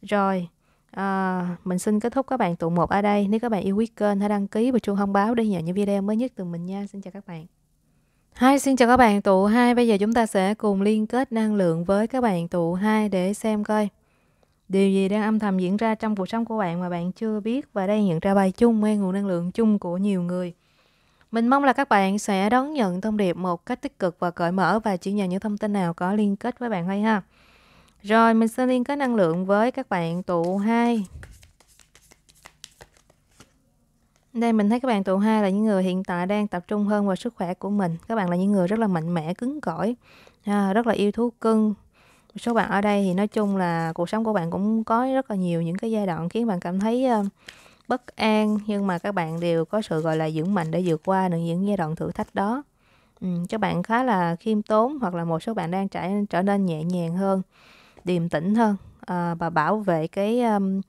rồi à, mình xin kết thúc các bạn tụ một ở đây nếu các bạn yêu quý kênh hãy đăng ký và chuông thông báo để nhận những video mới nhất từ mình nha xin chào các bạn Hi, xin chào các bạn tụ 2. Bây giờ chúng ta sẽ cùng liên kết năng lượng với các bạn tụ 2 để xem coi Điều gì đang âm thầm diễn ra trong cuộc sống của bạn mà bạn chưa biết và đây nhận ra bài chung hay nguồn năng lượng chung của nhiều người. Mình mong là các bạn sẽ đón nhận thông điệp một cách tích cực và cởi mở và chỉ nhận những thông tin nào có liên kết với bạn hay ha. Rồi mình sẽ liên kết năng lượng với các bạn tụ hai. Đây mình thấy các bạn tụ hai là những người hiện tại đang tập trung hơn vào sức khỏe của mình. Các bạn là những người rất là mạnh mẽ, cứng cỏi, à, rất là yêu thú cưng, một số bạn ở đây thì nói chung là cuộc sống của bạn cũng có rất là nhiều những cái giai đoạn khiến bạn cảm thấy ờ, bất an nhưng mà các bạn đều có sự gọi là dưỡng mạnh để vượt qua được những giai đoạn thử thách đó ừ, các bạn khá là khiêm tốn hoặc là một số bạn đang trải trở nên nhẹ nhàng hơn điềm tĩnh hơn à, và bảo vệ cái um,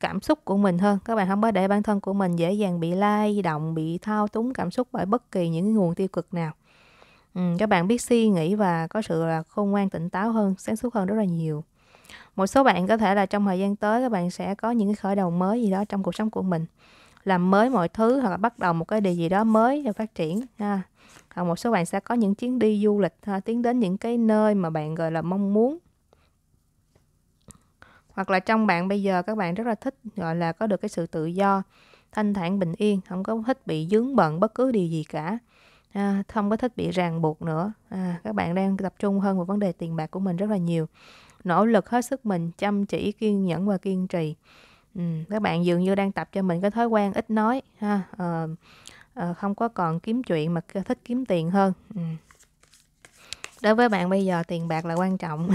cảm xúc của mình hơn các bạn không có để bản thân của mình dễ dàng bị lay động bị thao túng cảm xúc bởi bất kỳ những nguồn tiêu cực nào các bạn biết suy nghĩ và có sự là khôn ngoan tỉnh táo hơn sáng suốt hơn rất là nhiều một số bạn có thể là trong thời gian tới các bạn sẽ có những cái khởi đầu mới gì đó trong cuộc sống của mình làm mới mọi thứ hoặc là bắt đầu một cái điều gì đó mới để phát triển ha hoặc một số bạn sẽ có những chuyến đi du lịch ha, tiến đến những cái nơi mà bạn gọi là mong muốn hoặc là trong bạn bây giờ các bạn rất là thích gọi là có được cái sự tự do thanh thản bình yên không có thích bị dướng bận bất cứ điều gì cả à, không có thích bị ràng buộc nữa à, các bạn đang tập trung hơn vào vấn đề tiền bạc của mình rất là nhiều nỗ lực hết sức mình chăm chỉ kiên nhẫn và kiên trì ừ, các bạn dường như đang tập cho mình cái thói quen ít nói ha à, à, không có còn kiếm chuyện mà thích kiếm tiền hơn ừ. đối với bạn bây giờ tiền bạc là quan trọng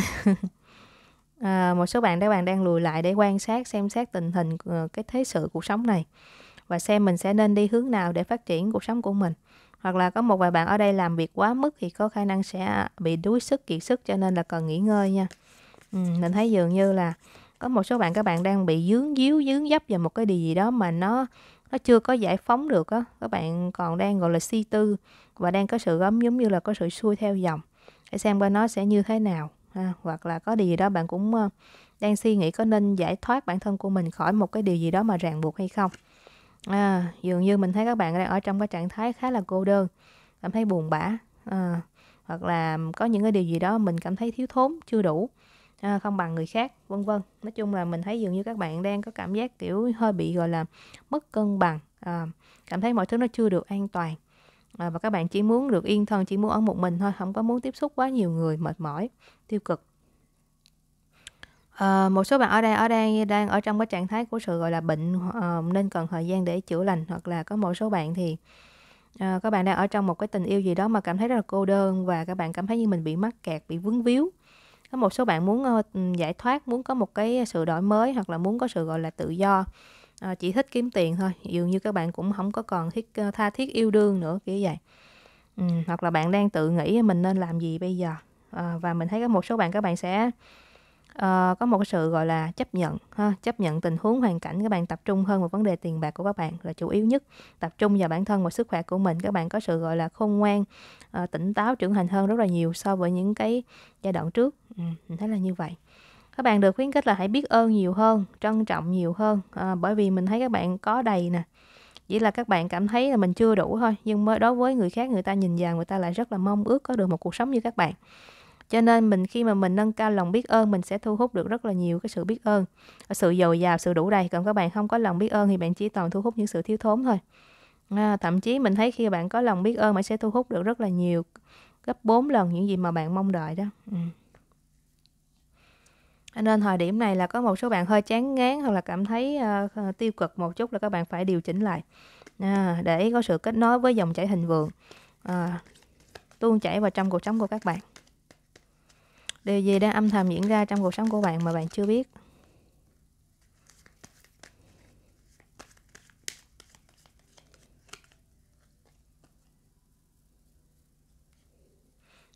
[laughs] à, một số bạn các bạn đang lùi lại để quan sát xem xét tình hình ờ, cái thế sự cuộc sống này và xem mình sẽ nên đi hướng nào để phát triển cuộc sống của mình hoặc là có một vài bạn ở đây làm việc quá mức thì có khả năng sẽ bị đuối sức kiệt sức cho nên là cần nghỉ ngơi nha ừ, mình thấy dường như là có một số bạn các bạn đang bị dướng díu dướng dấp vào một cái điều gì đó mà nó nó chưa có giải phóng được á các bạn còn đang gọi là suy si tư và đang có sự gấm giống như là có sự xuôi theo dòng để xem bên nó sẽ như thế nào ha. hoặc là có điều gì đó bạn cũng đang suy nghĩ có nên giải thoát bản thân của mình khỏi một cái điều gì đó mà ràng buộc hay không à, dường như mình thấy các bạn đang ở trong cái trạng thái khá là cô đơn cảm thấy buồn bã à, hoặc là có những cái điều gì đó mình cảm thấy thiếu thốn chưa đủ à, không bằng người khác vân vân nói chung là mình thấy dường như các bạn đang có cảm giác kiểu hơi bị gọi là mất cân bằng à, cảm thấy mọi thứ nó chưa được an toàn à, và các bạn chỉ muốn được yên thân chỉ muốn ở một mình thôi không có muốn tiếp xúc quá nhiều người mệt mỏi tiêu cực Ờ, một số bạn ở đây ở đang đang ở trong cái trạng thái của sự gọi là bệnh ờ, nên cần thời gian để chữa lành hoặc là có một số bạn thì ờ, các bạn đang ở trong một cái tình yêu gì đó mà cảm thấy rất là cô đơn và các bạn cảm thấy như mình bị mắc kẹt, bị vướng víu. Có một số bạn muốn ờ, giải thoát, muốn có một cái sự đổi mới hoặc là muốn có sự gọi là tự do. Ờ, chỉ thích kiếm tiền thôi, dường như các bạn cũng không có còn thiết ờ, tha thiết yêu đương nữa kiểu vậy. Ừ, hoặc là bạn đang tự nghĩ mình nên làm gì bây giờ. Ờ, và mình thấy có một số bạn các bạn sẽ uh, có một sự gọi là chấp nhận ha chấp nhận tình huống hoàn cảnh các bạn tập trung hơn vào vấn đề tiền bạc của các bạn là chủ yếu nhất tập trung vào bản thân và sức khỏe của mình các bạn có sự gọi là khôn ngoan uh, tỉnh táo trưởng thành hơn rất là nhiều so với những cái giai đoạn trước ừ, mình thấy là như vậy các bạn được khuyến khích là hãy biết ơn nhiều hơn trân trọng nhiều hơn à, bởi vì mình thấy các bạn có đầy nè chỉ là các bạn cảm thấy là mình chưa đủ thôi nhưng mới đối với người khác người ta nhìn vào người ta lại rất là mong ước có được một cuộc sống như các bạn cho nên mình khi mà mình nâng cao lòng biết ơn mình sẽ thu hút được rất là nhiều cái sự biết ơn sự dồi dào sự đủ đầy còn các bạn không có lòng biết ơn thì bạn chỉ toàn thu hút những sự thiếu thốn thôi à, thậm chí mình thấy khi bạn có lòng biết ơn bạn sẽ thu hút được rất là nhiều gấp 4 lần những gì mà bạn mong đợi đó ừ. nên thời điểm này là có một số bạn hơi chán ngán hoặc là cảm thấy uh, tiêu cực một chút là các bạn phải điều chỉnh lại à, để có sự kết nối với dòng chảy hình vượng à, tuôn chảy vào trong cuộc sống của các bạn Điều gì đang âm thầm diễn ra trong cuộc sống của bạn mà bạn chưa biết?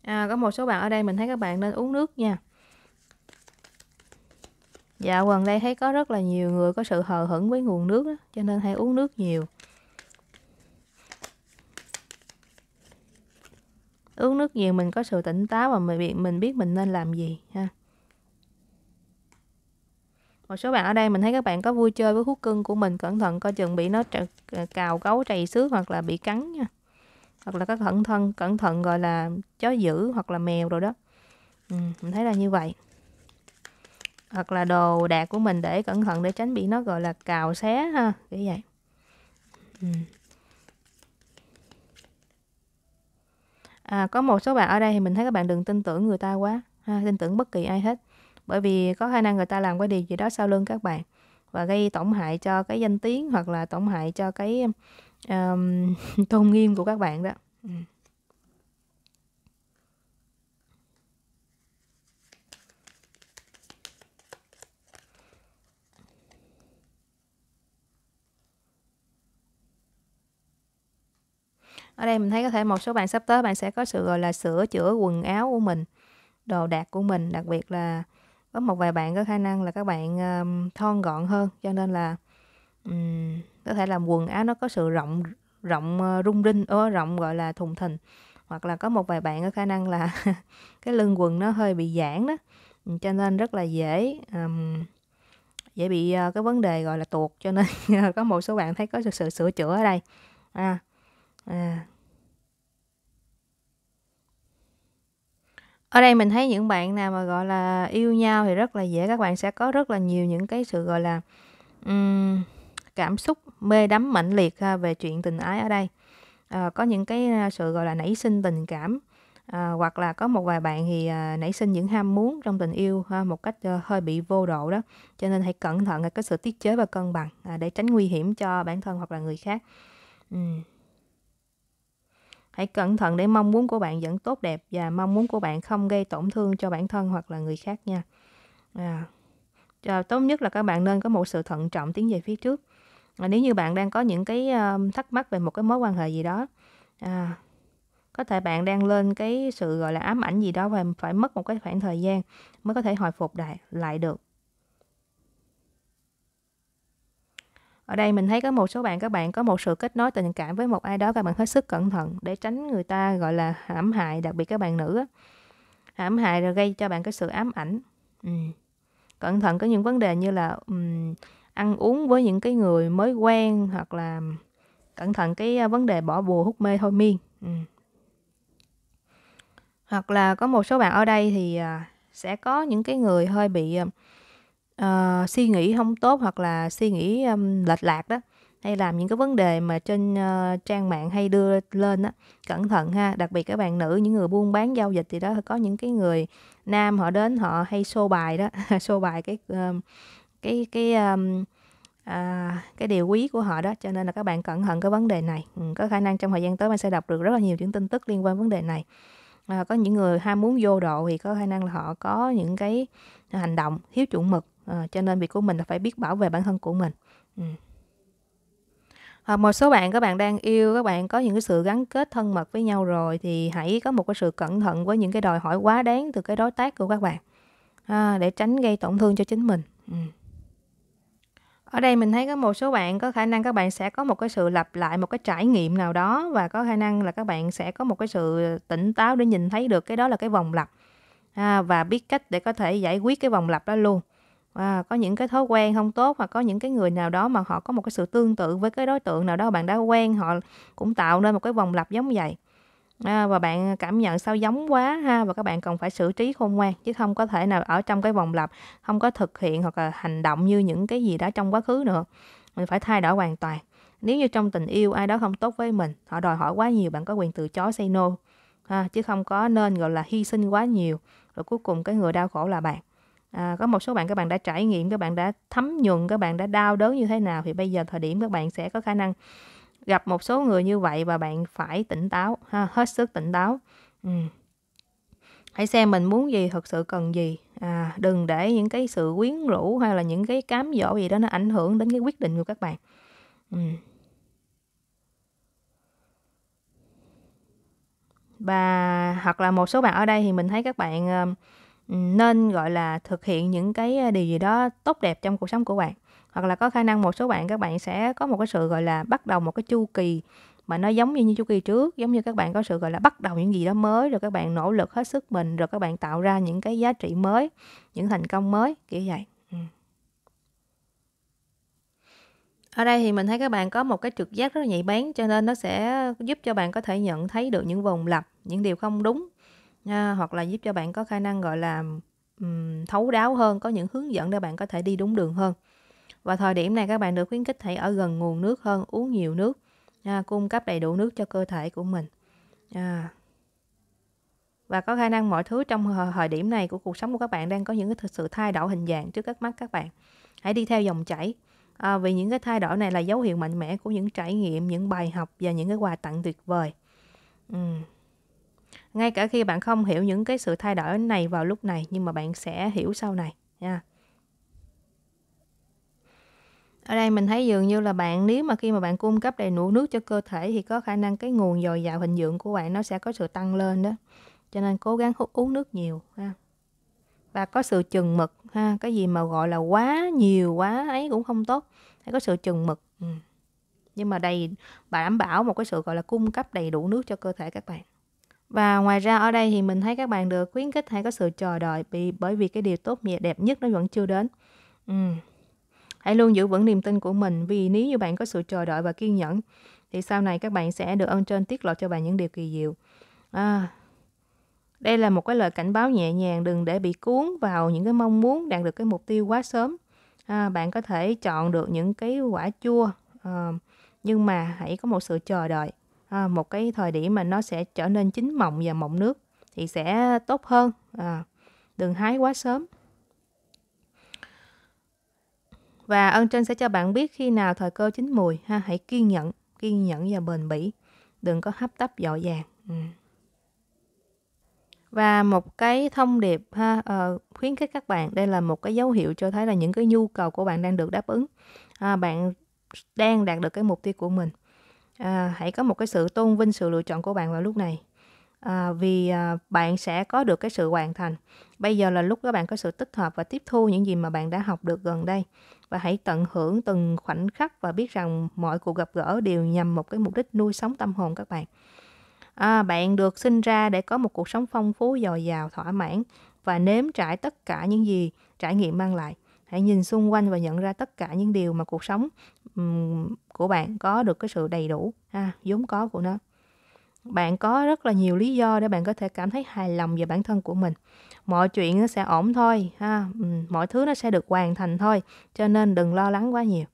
À, có một số bạn ở đây mình thấy các bạn nên uống nước nha. Dạo gần đây thấy có rất là nhiều người có sự hờ hững với nguồn nước đó, cho nên hay uống nước nhiều. uống nước nhiều mình có sự tỉnh táo và mình biết mình biết mình nên làm gì ha một số bạn ở đây mình thấy các bạn có vui chơi với hút cưng của mình cẩn thận coi chừng bị nó ờ, cào cấu trầy xước hoặc là bị cắn nha hoặc là các cẩn thân cẩn thận gọi là chó dữ hoặc là mèo rồi đó ừ, mình thấy là như vậy hoặc là đồ đạc của mình để cẩn thận để tránh bị nó gọi là cào xé ha kiểu vậy ừ. à, có một số bạn ở đây thì mình thấy các bạn đừng tin tưởng người ta quá ha, tin tưởng bất kỳ ai hết bởi vì có khả năng người ta làm cái điều gì đó sau lưng các bạn và gây tổn hại cho cái danh tiếng hoặc là tổn hại cho cái um, [laughs] tôn nghiêm của các bạn đó ừ. ở đây mình thấy có thể một số bạn sắp tới bạn sẽ có sự gọi là sửa chữa quần áo của mình đồ đạc của mình đặc biệt là có một vài bạn có khả năng là các bạn um, thon gọn hơn cho nên là um, có thể làm quần áo nó có sự rộng rộng ờ, rung rinh ớ rộng gọi là thùng thình hoặc là có một vài bạn có khả năng là [laughs] cái lưng quần nó hơi bị giãn đó cho nên rất là dễ um, dễ bị uh, cái vấn đề gọi là tuột cho nên [laughs] có một số bạn thấy có sự sửa chữa ở đây à, à ở đây mình thấy những bạn nào mà gọi là yêu nhau thì rất là dễ các bạn sẽ có rất là nhiều những cái sự gọi là um, cảm xúc mê đắm mãnh liệt ha, à, về chuyện tình ái ở đây à, có những cái à, sự gọi là nảy sinh tình cảm à, hoặc là có một vài bạn thì à, nảy sinh những ham muốn trong tình yêu ha, à, một cách à, hơi bị vô độ đó cho nên hãy cẩn thận cái sự tiết chế và cân bằng à, để tránh nguy hiểm cho bản thân hoặc là người khác uhm. Hãy cẩn thận để mong muốn của bạn vẫn tốt đẹp và mong muốn của bạn không gây tổn thương cho bản thân hoặc là người khác nha. À, à, tốt nhất là các bạn nên có một sự thận trọng tiến về phía trước. À, nếu như bạn đang có những cái uh, thắc mắc về một cái mối quan hệ gì đó, à, có thể bạn đang lên cái sự gọi là ám ảnh gì đó và phải mất một cái khoảng thời gian mới có thể hồi phục lại lại được ở đây mình thấy có một số bạn các bạn có một sự kết nối tình cảm với một ai đó các bạn hết sức cẩn thận để tránh người ta gọi là hãm hại đặc biệt các bạn nữ hãm hại rồi gây cho bạn cái sự ám ảnh cẩn thận có những vấn đề như là ăn uống với những cái người mới quen hoặc là cẩn thận cái vấn đề bỏ bùa hút mê thôi miên hoặc là có một số bạn ở đây thì à, sẽ có những cái người hơi bị à, uh, suy nghĩ không tốt hoặc là suy nghĩ um, lệch lạc đó hay làm những cái vấn đề mà trên uh, trang mạng hay đưa lên đó, cẩn thận ha đặc biệt các bạn nữ những người buôn bán giao dịch thì đó có những cái người nam họ đến họ hay xô bài đó [laughs] xô bài cái um, cái cái um, à, cái điều quý của họ đó cho nên là các bạn cẩn thận cái vấn đề này ừ, có khả năng trong thời gian tới bạn sẽ đọc được rất là nhiều những tin tức liên quan vấn đề này à, có những người ham muốn vô độ thì có khả năng là họ có những cái hành động thiếu chuẩn mực à, cho nên việc của mình là phải biết bảo vệ bản thân của mình ừ. À, một số bạn các bạn đang yêu các bạn có những cái sự gắn kết thân mật với nhau rồi thì hãy có một cái sự cẩn thận với những cái đòi hỏi quá đáng từ cái đối tác của các bạn à, để tránh gây tổn thương cho chính mình ừ. ở đây mình thấy có một số bạn có khả năng các bạn sẽ có một cái sự lặp lại một cái trải nghiệm nào đó và có khả năng là các bạn sẽ có một cái sự tỉnh táo để nhìn thấy được cái đó là cái vòng lặp à, và biết cách để có thể giải quyết cái vòng lặp đó luôn à, có những cái thói quen không tốt hoặc có những cái người nào đó mà họ có một cái sự tương tự với cái đối tượng nào đó bạn đã quen họ cũng tạo nên một cái vòng lặp giống vậy à, và bạn cảm nhận sao giống quá ha và các bạn cần phải xử trí khôn ngoan chứ không có thể nào ở trong cái vòng lặp không có thực hiện hoặc là hành động như những cái gì đó trong quá khứ nữa mình phải thay đổi hoàn toàn nếu như trong tình yêu ai đó không tốt với mình họ đòi hỏi quá nhiều bạn có quyền từ chối say no ha, chứ không có nên gọi là hy sinh quá nhiều rồi cuối cùng cái người đau khổ là bạn à, có một số bạn các bạn đã trải nghiệm các bạn đã thấm nhuần các bạn đã đau đớn như thế nào thì bây giờ thời điểm các bạn sẽ có khả năng gặp một số người như vậy và bạn phải tỉnh táo ha, hết sức tỉnh táo ừ. hãy xem mình muốn gì thật sự cần gì à, đừng để những cái sự quyến rũ hay là những cái cám dỗ gì đó nó ảnh hưởng đến cái quyết định của các bạn ừ. và hoặc là một số bạn ở đây thì mình thấy các bạn nên gọi là thực hiện những cái à, điều gì đó tốt đẹp trong cuộc sống của bạn hoặc là có khả năng một số bạn các bạn sẽ có một cái sự gọi là bắt đầu một cái chu kỳ mà nó giống như như chu kỳ trước giống như các bạn có sự gọi là bắt đầu những gì đó mới rồi các bạn nỗ lực hết sức mình rồi các bạn tạo ra những cái giá trị mới những thành công mới kiểu vậy ừ. ở đây thì mình thấy các bạn có một cái trực giác rất là nhạy bén cho nên nó sẽ giúp cho bạn có thể nhận thấy được những vùng lặp những điều không đúng à, hoặc là giúp cho bạn có khả năng gọi là um, thấu đáo hơn có những hướng dẫn để bạn có thể đi đúng đường hơn và thời điểm này các bạn được khuyến khích hãy ở gần nguồn nước hơn uống nhiều nước à, cung cấp đầy đủ nước cho cơ thể của mình à. và có khả năng mọi thứ trong thời điểm này của cuộc sống của các bạn đang có những cái thực sự thay đổi hình dạng trước các mắt các bạn hãy đi theo dòng chảy à, vì những cái thay đổi này là dấu hiệu mạnh mẽ của những trải nghiệm những bài học và những cái quà tặng tuyệt vời Uhm ngay cả khi bạn không hiểu những cái sự thay đổi này vào lúc này nhưng mà bạn sẽ hiểu sau này nha ở đây mình thấy dường như là bạn nếu mà khi mà bạn cung cấp đầy đủ nước cho cơ thể thì có khả năng cái nguồn dồi dào hình dường dưỡng của bạn nó sẽ có sự tăng lên đó cho nên cố gắng hút uống nước nhiều ha và có sự chừng mực ha cái gì mà gọi là quá nhiều quá ấy cũng không tốt phải có sự chừng mực ừ. nhưng mà đầy đảm bảo một cái sự gọi là cung cấp đầy đủ nước cho cơ thể các bạn và ngoài ra ở đây thì mình thấy các bạn được khuyến khích hay có sự chờ đợi bị bởi vì cái điều tốt đẹp đẹp nhất nó vẫn chưa đến. Ừ. Hãy luôn giữ vững niềm tin của mình vì nếu như bạn có sự chờ đợi và kiên nhẫn thì sau này các bạn sẽ được ơn trên tiết lộ cho bạn những điều kỳ diệu. À, đây là một cái lời cảnh báo nhẹ nhàng đừng để bị cuốn vào những cái mong muốn đạt được cái mục tiêu quá sớm. À, bạn có thể chọn được những cái quả chua à, nhưng mà hãy có một sự chờ đợi à, một cái thời điểm mà nó sẽ trở nên chín mọng và mọng nước thì sẽ tốt hơn à, đừng hái quá sớm và ơn trên sẽ cho bạn biết khi nào thời cơ chín mùi ha hãy kiên nhẫn kiên nhẫn và bền bỉ đừng có hấp tấp dội vàng ừ. và một cái thông điệp ha ờ, khuyến khích các bạn đây là một cái dấu hiệu cho thấy là những cái nhu cầu của bạn đang được đáp ứng à, bạn đang đạt được cái mục tiêu của mình à, hãy có một cái sự tôn vinh sự lựa chọn của bạn vào lúc này à, vì à, bạn sẽ có được cái sự hoàn thành bây giờ là lúc các bạn có sự tích hợp và tiếp thu những gì mà bạn đã học được gần đây và hãy tận hưởng từng khoảnh khắc và biết rằng mọi cuộc gặp gỡ đều nhằm một cái mục đích nuôi sống tâm hồn các bạn à, bạn được sinh ra để có một cuộc sống phong phú dồi dào thỏa mãn và nếm trải tất cả những gì trải nghiệm mang lại hãy nhìn xung quanh và nhận ra tất cả những điều mà cuộc sống um, của bạn có được cái sự đầy đủ ha, à, vốn có của nó bạn có rất là nhiều lý do để bạn có thể cảm thấy hài lòng về bản thân của mình mọi chuyện nó sẽ ổn thôi ha mọi thứ nó sẽ được hoàn thành thôi cho nên đừng lo lắng quá nhiều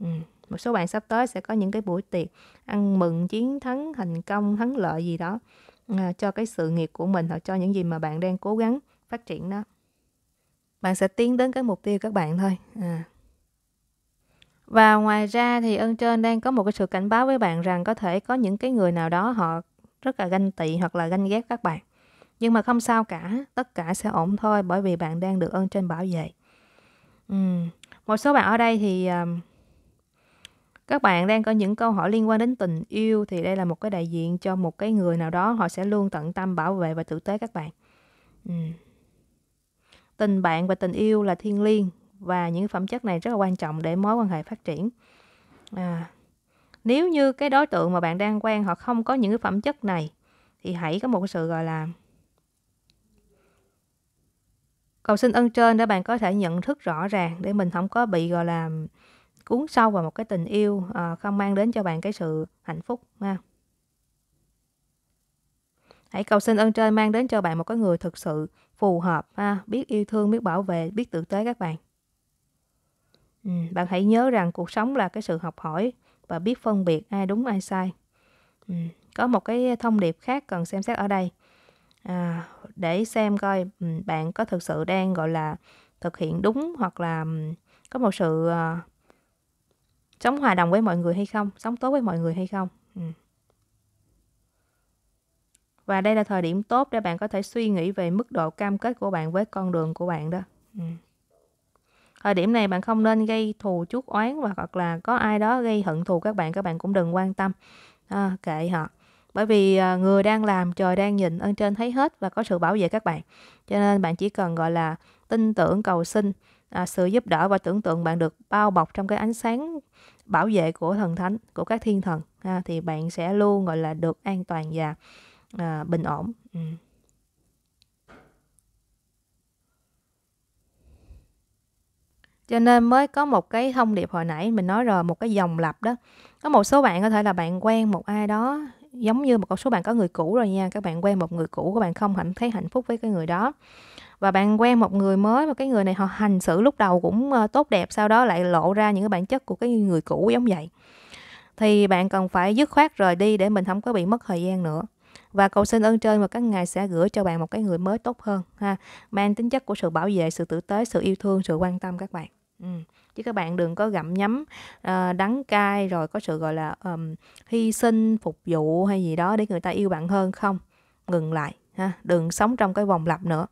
ừ. một số bạn sắp tới sẽ có những cái buổi tiệc ăn mừng chiến thắng thành công thắng lợi gì đó à, cho cái sự nghiệp của mình hoặc cho những gì mà bạn đang cố gắng phát triển đó bạn sẽ tiến đến cái mục tiêu các bạn thôi à. và ngoài ra thì ơn trên đang có một cái sự cảnh báo với bạn rằng có thể có những cái người nào đó họ rất là ganh tị hoặc là ganh ghét các bạn nhưng mà không sao cả tất cả sẽ ổn thôi bởi vì bạn đang được ơn trên bảo vệ ừ. một số bạn ở đây thì um, các bạn đang có những câu hỏi liên quan đến tình yêu thì đây là một cái đại diện cho một cái người nào đó họ sẽ luôn tận tâm bảo vệ và tử tế các bạn ừ tình bạn và tình yêu là thiêng liêng và những phẩm chất này rất là quan trọng để mối quan hệ phát triển à, nếu như cái đối tượng mà bạn đang quen họ không có những phẩm chất này thì hãy có một cái sự gọi là cầu xin ân trên để bạn có thể nhận thức rõ ràng để mình không có bị gọi là cuốn sâu vào một cái tình yêu à, không mang đến cho bạn cái sự hạnh phúc ha hãy cầu xin ân trên mang đến cho bạn một cái người thực sự phù hợp ha biết yêu thương biết bảo vệ biết tự tế các bạn ừ, bạn hãy nhớ rằng cuộc sống là cái sự học hỏi và biết phân biệt ai đúng ai sai ừ, có một cái thông điệp khác cần xem xét ở đây à, để xem coi ừ, bạn có thực sự đang gọi là thực hiện đúng hoặc là ừ, có một sự uh, sống hòa đồng với mọi người hay không sống tốt với mọi người hay không ừ. Và đây là thời điểm tốt để bạn có thể suy nghĩ về mức độ cam kết của bạn với con đường của bạn đó. Ừ. Thời điểm này bạn không nên gây thù chuốc oán và hoặc là có ai đó gây hận thù các bạn, các bạn cũng đừng quan tâm. À, kệ họ. Bởi vì à, người đang làm, trời đang nhìn, ơn trên thấy hết và có sự bảo vệ các bạn. Cho nên bạn chỉ cần gọi là tin tưởng cầu xin à, sự giúp đỡ và tưởng tượng bạn được bao bọc trong cái ánh sáng bảo vệ của thần thánh của các thiên thần à, thì bạn sẽ luôn gọi là được an toàn và à, bình ổn ừ. cho nên mới có một cái thông điệp hồi nãy mình nói rồi một cái dòng lặp đó có một số bạn có thể là bạn quen một ai đó giống như một số bạn có người cũ rồi nha các bạn quen một người cũ các bạn không hạnh thấy hạnh phúc với cái người đó và bạn quen một người mới và cái người này họ hành xử lúc đầu cũng ờ, tốt đẹp sau đó lại lộ ra những cái bản chất của cái người cũ giống vậy thì bạn cần phải dứt khoát rời đi để mình không có bị mất thời gian nữa và cầu xin ơn trên và các ngài sẽ gửi cho bạn một cái người mới tốt hơn ha mang tính chất của sự bảo vệ sự tử tế sự yêu thương sự quan tâm các bạn ừ. chứ các bạn đừng có gặm nhấm uh, đắng cay rồi có sự gọi là um, hy sinh phục vụ hay gì đó để người ta yêu bạn hơn không ngừng lại ha đừng sống trong cái vòng lặp nữa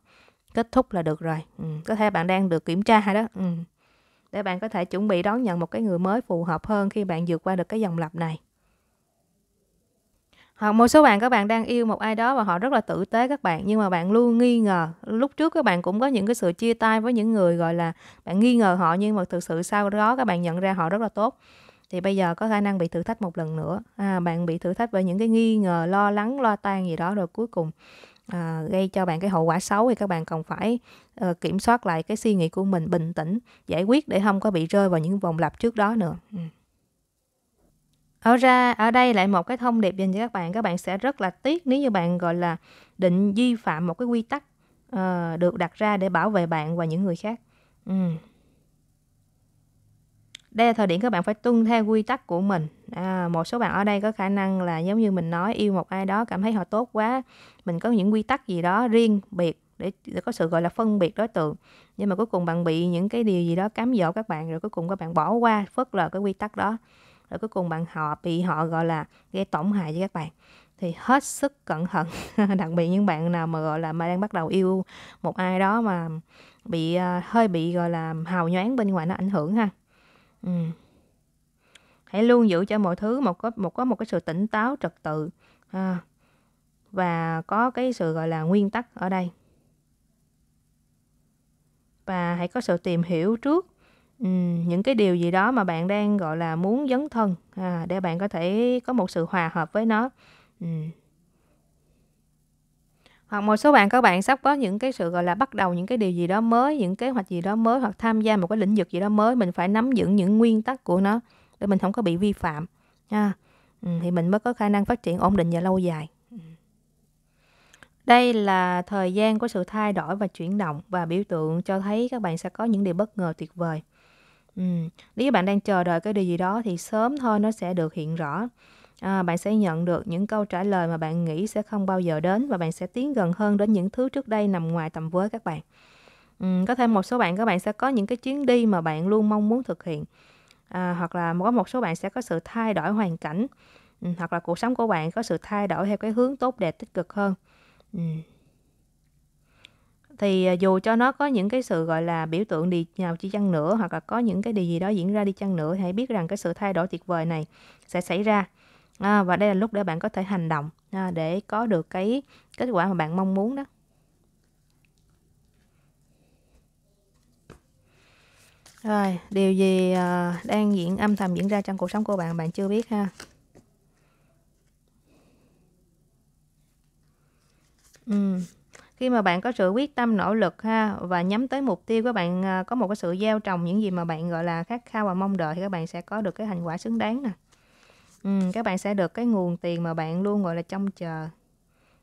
kết thúc là được rồi ừ. có thể bạn đang được kiểm tra đó ừ. để bạn có thể chuẩn bị đón nhận một cái người mới phù hợp hơn khi bạn vượt qua được cái vòng lặp này hoặc một số bạn các bạn đang yêu một ai đó và họ rất là tử tế các bạn nhưng mà bạn luôn nghi ngờ lúc trước các bạn cũng có những cái sự chia tay với những người gọi là bạn nghi ngờ họ nhưng mà thực sự sau đó các bạn nhận ra họ rất là tốt thì bây giờ có khả năng bị thử thách một lần nữa à, bạn bị thử thách bởi những cái nghi ngờ lo lắng lo tan gì đó rồi cuối cùng à, gây cho bạn cái hậu quả xấu thì các bạn cần phải uh, kiểm soát lại cái suy nghĩ của mình bình tĩnh giải quyết để không có bị rơi vào những vòng lặp trước đó nữa ừ ở ra ở đây lại một cái thông điệp dành cho các bạn các bạn sẽ rất là tiếc nếu như bạn gọi là định vi phạm một cái quy tắc uh, được đặt ra để bảo vệ bạn và những người khác ừ. đây là thời điểm các bạn phải tuân theo quy tắc của mình à, một số bạn ở đây có khả năng là giống như mình nói yêu một ai đó cảm thấy họ tốt quá mình có những quy tắc gì đó riêng biệt để, để có sự gọi là phân biệt đối tượng nhưng mà cuối cùng bạn bị những cái điều gì đó cám dỗ các bạn rồi cuối cùng các bạn bỏ qua phớt lờ cái quy tắc đó rồi cuối cùng bạn họ bị họ gọi là gây tổn hại cho các bạn thì hết sức cẩn thận [laughs] đặc biệt những bạn nào mà gọi là mà đang bắt đầu yêu một ai đó mà bị à, hơi bị gọi là hào nhoáng bên ngoài nó ảnh hưởng ha ừ. hãy luôn giữ cho mọi thứ một có một có một cái sự tỉnh táo trật tự à, và có cái sự gọi là nguyên tắc ở đây và hãy có sự tìm hiểu trước những cái điều gì đó mà bạn đang, gọi là, muốn dấn thân, à, để bạn có thể có một sự hòa hợp với nó. Ừm. Hoặc một số bạn các bạn sắp có những cái sự, gọi là, bắt đầu những cái điều gì đó mới, những kế hoạch gì đó mới hoặc tham gia một cái lĩnh vực gì đó mới, mình phải nắm vững những nguyên tắc của nó để mình không có bị vi phạm ha. Ừm, thì mình mới có khả năng phát triển ổn định và lâu dài. Đây là thời gian của sự thay đổi và chuyển động và biểu tượng cho thấy các bạn sẽ có những điều bất ngờ tuyệt vời. Ừ, nếu bạn đang chờ đợi cái điều gì đó thì sớm thôi nó sẽ được hiện rõ. À, bạn sẽ nhận được những câu trả lời mà bạn nghĩ sẽ không bao giờ đến và bạn sẽ tiến gần hơn đến những thứ trước đây nằm ngoài tầm với các bạn. Ừm, có thêm một số bạn các bạn sẽ có những cái chuyến đi mà bạn luôn mong muốn thực hiện. À, hoặc là có một số bạn sẽ có sự thay đổi hoàn cảnh, ừ, hoặc là cuộc sống của bạn có sự thay đổi theo cái hướng tốt đẹp tích cực hơn. Ừ thì à, dù cho nó có những cái sự gọi là biểu tượng đi nào chỉ chăng nữa hoặc là có những cái điều gì đó diễn ra đi chăng nữa hãy biết rằng cái sự thay đổi tuyệt vời này sẽ xảy ra à, và đây là lúc để bạn có thể hành động à, để có được cái kết quả mà bạn mong muốn đó rồi điều gì uh, đang diễn âm thầm diễn ra trong cuộc sống của bạn bạn chưa biết ha ừ khi mà bạn có sự quyết tâm nỗ lực ha và nhắm tới mục tiêu của bạn à, có một cái sự gieo trồng những gì mà bạn gọi là khát khao và mong đợi thì các bạn sẽ có được cái thành quả xứng đáng nè ừ, các bạn sẽ được cái nguồn tiền mà bạn luôn gọi là trông chờ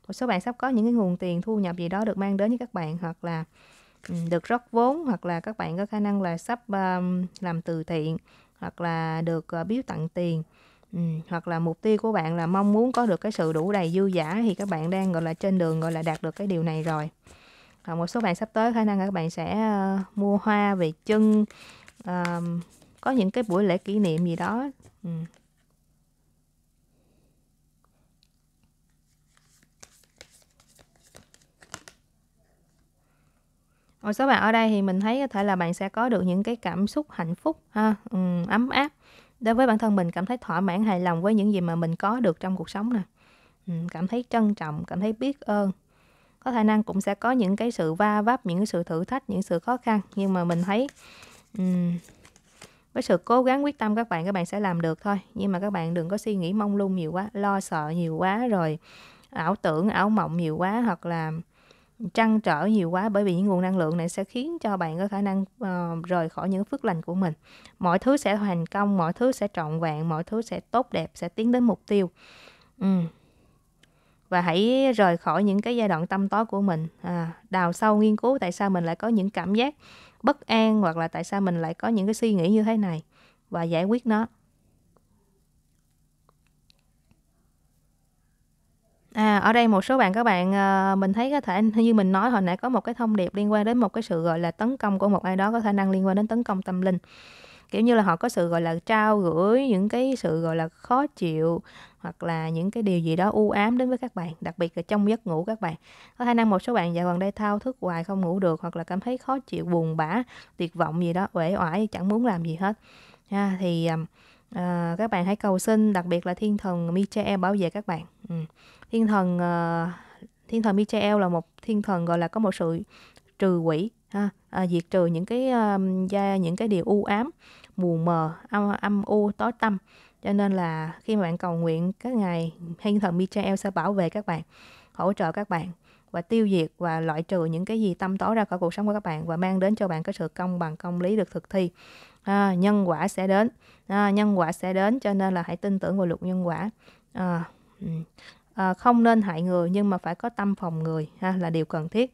một số bạn sắp có những cái nguồn tiền thu nhập gì đó được mang đến với các bạn hoặc là ừ, được rót vốn hoặc là các bạn có khả năng là sắp um, làm từ thiện hoặc là được uh, biếu tặng tiền Ừ, hoặc là mục tiêu của bạn là mong muốn có được cái sự đủ đầy dư giả thì các bạn đang gọi là trên đường gọi là đạt được cái điều này rồi à, một số bạn sắp tới khả năng là các bạn sẽ uh, mua hoa về chân uh, có những cái buổi lễ kỷ niệm gì đó ừ. một số bạn ở đây thì mình thấy có thể là bạn sẽ có được những cái cảm xúc hạnh phúc ha ừ, ấm áp đối với bản thân mình cảm thấy thỏa mãn hài lòng với những gì mà mình có được trong cuộc sống nè ừ, cảm thấy trân trọng cảm thấy biết ơn có khả năng cũng sẽ có những cái sự va vấp những cái sự thử thách những sự khó khăn nhưng mà mình thấy um, với sự cố gắng quyết tâm các bạn các bạn sẽ làm được thôi nhưng mà các bạn đừng có suy nghĩ mong lung nhiều quá lo sợ nhiều quá rồi ảo tưởng ảo mộng nhiều quá hoặc là trăn trở nhiều quá bởi vì những nguồn năng lượng này sẽ khiến cho bạn có khả năng uh, rời khỏi những phước lành của mình mọi thứ sẽ thành công mọi thứ sẽ trọn vẹn mọi thứ sẽ tốt đẹp sẽ tiến đến mục tiêu ừ. và hãy rời khỏi những cái giai đoạn tâm tối của mình à, đào sâu nghiên cứu tại sao mình lại có những cảm giác bất an hoặc là tại sao mình lại có những cái suy nghĩ như thế này và giải quyết nó À, ở đây một số bạn các bạn, ờ, mình thấy có thể như mình nói hồi nãy có một cái thông điệp liên quan đến một cái sự, gọi là, tấn công của một ai đó có khả năng liên quan đến tấn công tâm linh. Kiểu như là, họ có sự, gọi là, trao gửi những cái sự, gọi là, khó chịu hoặc là những cái điều gì đó u ám đến với các bạn, đặc biệt là trong giấc ngủ các bạn. Có khả năng một số bạn dạo gần đây thao thức hoài không ngủ được hoặc là cảm thấy khó chịu, buồn bã, tuyệt vọng gì đó, uể oải, chẳng muốn làm gì hết. Ha, thì, ờm, ờ, các bạn hãy cầu xin, đặc biệt là thiên thần Michael bảo vệ các bạn. Ừm thiên thần uh, thiên thần Michael là một thiên thần gọi là có một sự trừ quỷ ha, à, diệt trừ những cái uh, ờ, gia, những cái điều u ám mù mờ âm, âm u tối tăm cho nên là khi mà bạn cầu nguyện các ngày thiên thần Michael sẽ bảo vệ các bạn hỗ trợ các bạn và tiêu diệt và loại trừ những cái gì tâm tối ra khỏi cuộc sống của các bạn và mang đến cho bạn cái sự công bằng công lý được thực thi à, nhân quả sẽ đến à, nhân quả sẽ đến cho nên là hãy tin tưởng vào luật nhân quả à, à, không nên hại người nhưng mà phải có tâm phòng người ha là điều cần thiết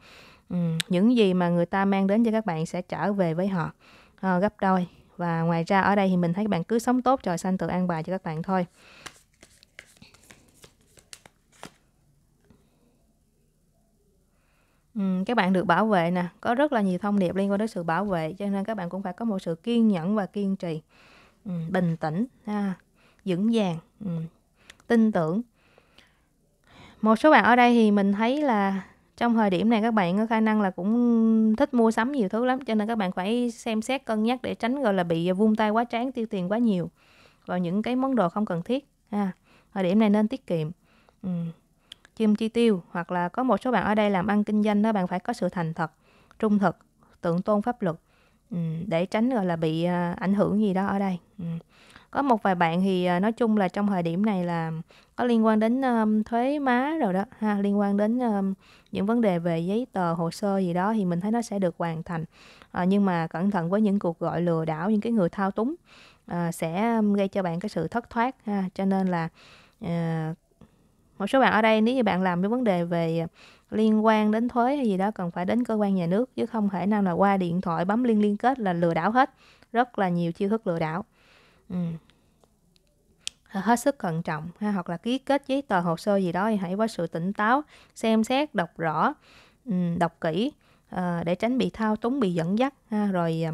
ừ, những gì mà người ta mang đến cho các bạn sẽ trở về với họ à, gấp đôi và ngoài ra ở đây thì mình thấy các bạn cứ sống tốt trời xanh tự an bài cho các bạn thôi Ừ, các bạn được bảo vệ nè có rất là nhiều thông điệp liên quan đến sự bảo vệ cho nên các bạn cũng phải có một sự kiên nhẫn và kiên trì ừ, bình tĩnh ha, vững vàng ừ, tin tưởng một số bạn ở đây thì mình thấy là trong thời điểm này các bạn có khả năng là cũng thích mua sắm nhiều thứ lắm cho nên các bạn phải xem xét cân nhắc để tránh gọi là bị vung tay quá tráng tiêu tiền quá nhiều vào những cái món đồ không cần thiết ha thời điểm này nên tiết kiệm ừ. chim chi tiêu hoặc là có một số bạn ở đây làm ăn kinh doanh đó bạn phải có sự thành thật trung thực tượng tôn pháp luật để tránh gọi là bị à, ảnh hưởng gì đó ở đây có một vài bạn thì à, nói chung là trong thời điểm này là có liên quan đến um, thuế má rồi đó ha liên quan đến um, những vấn đề về giấy tờ hồ sơ gì đó thì mình thấy nó sẽ được hoàn thành à, nhưng mà cẩn thận với những cuộc gọi lừa đảo những cái người thao túng à, sẽ gây cho bạn cái sự thất thoát ha cho nên là à, một số bạn ở đây nếu như bạn làm cái vấn đề về liên quan đến thuế hay gì đó cần phải đến cơ quan nhà nước chứ không thể nào là qua điện thoại bấm liên liên kết là lừa đảo hết rất là nhiều chiêu thức lừa đảo ừ. Ờ, hết sức cẩn trọng ha hoặc là ký kết giấy tờ hồ sơ gì đó thì hãy có sự tỉnh táo xem xét đọc rõ đọc kỹ ờ, để tránh bị thao túng bị dẫn dắt ha, rồi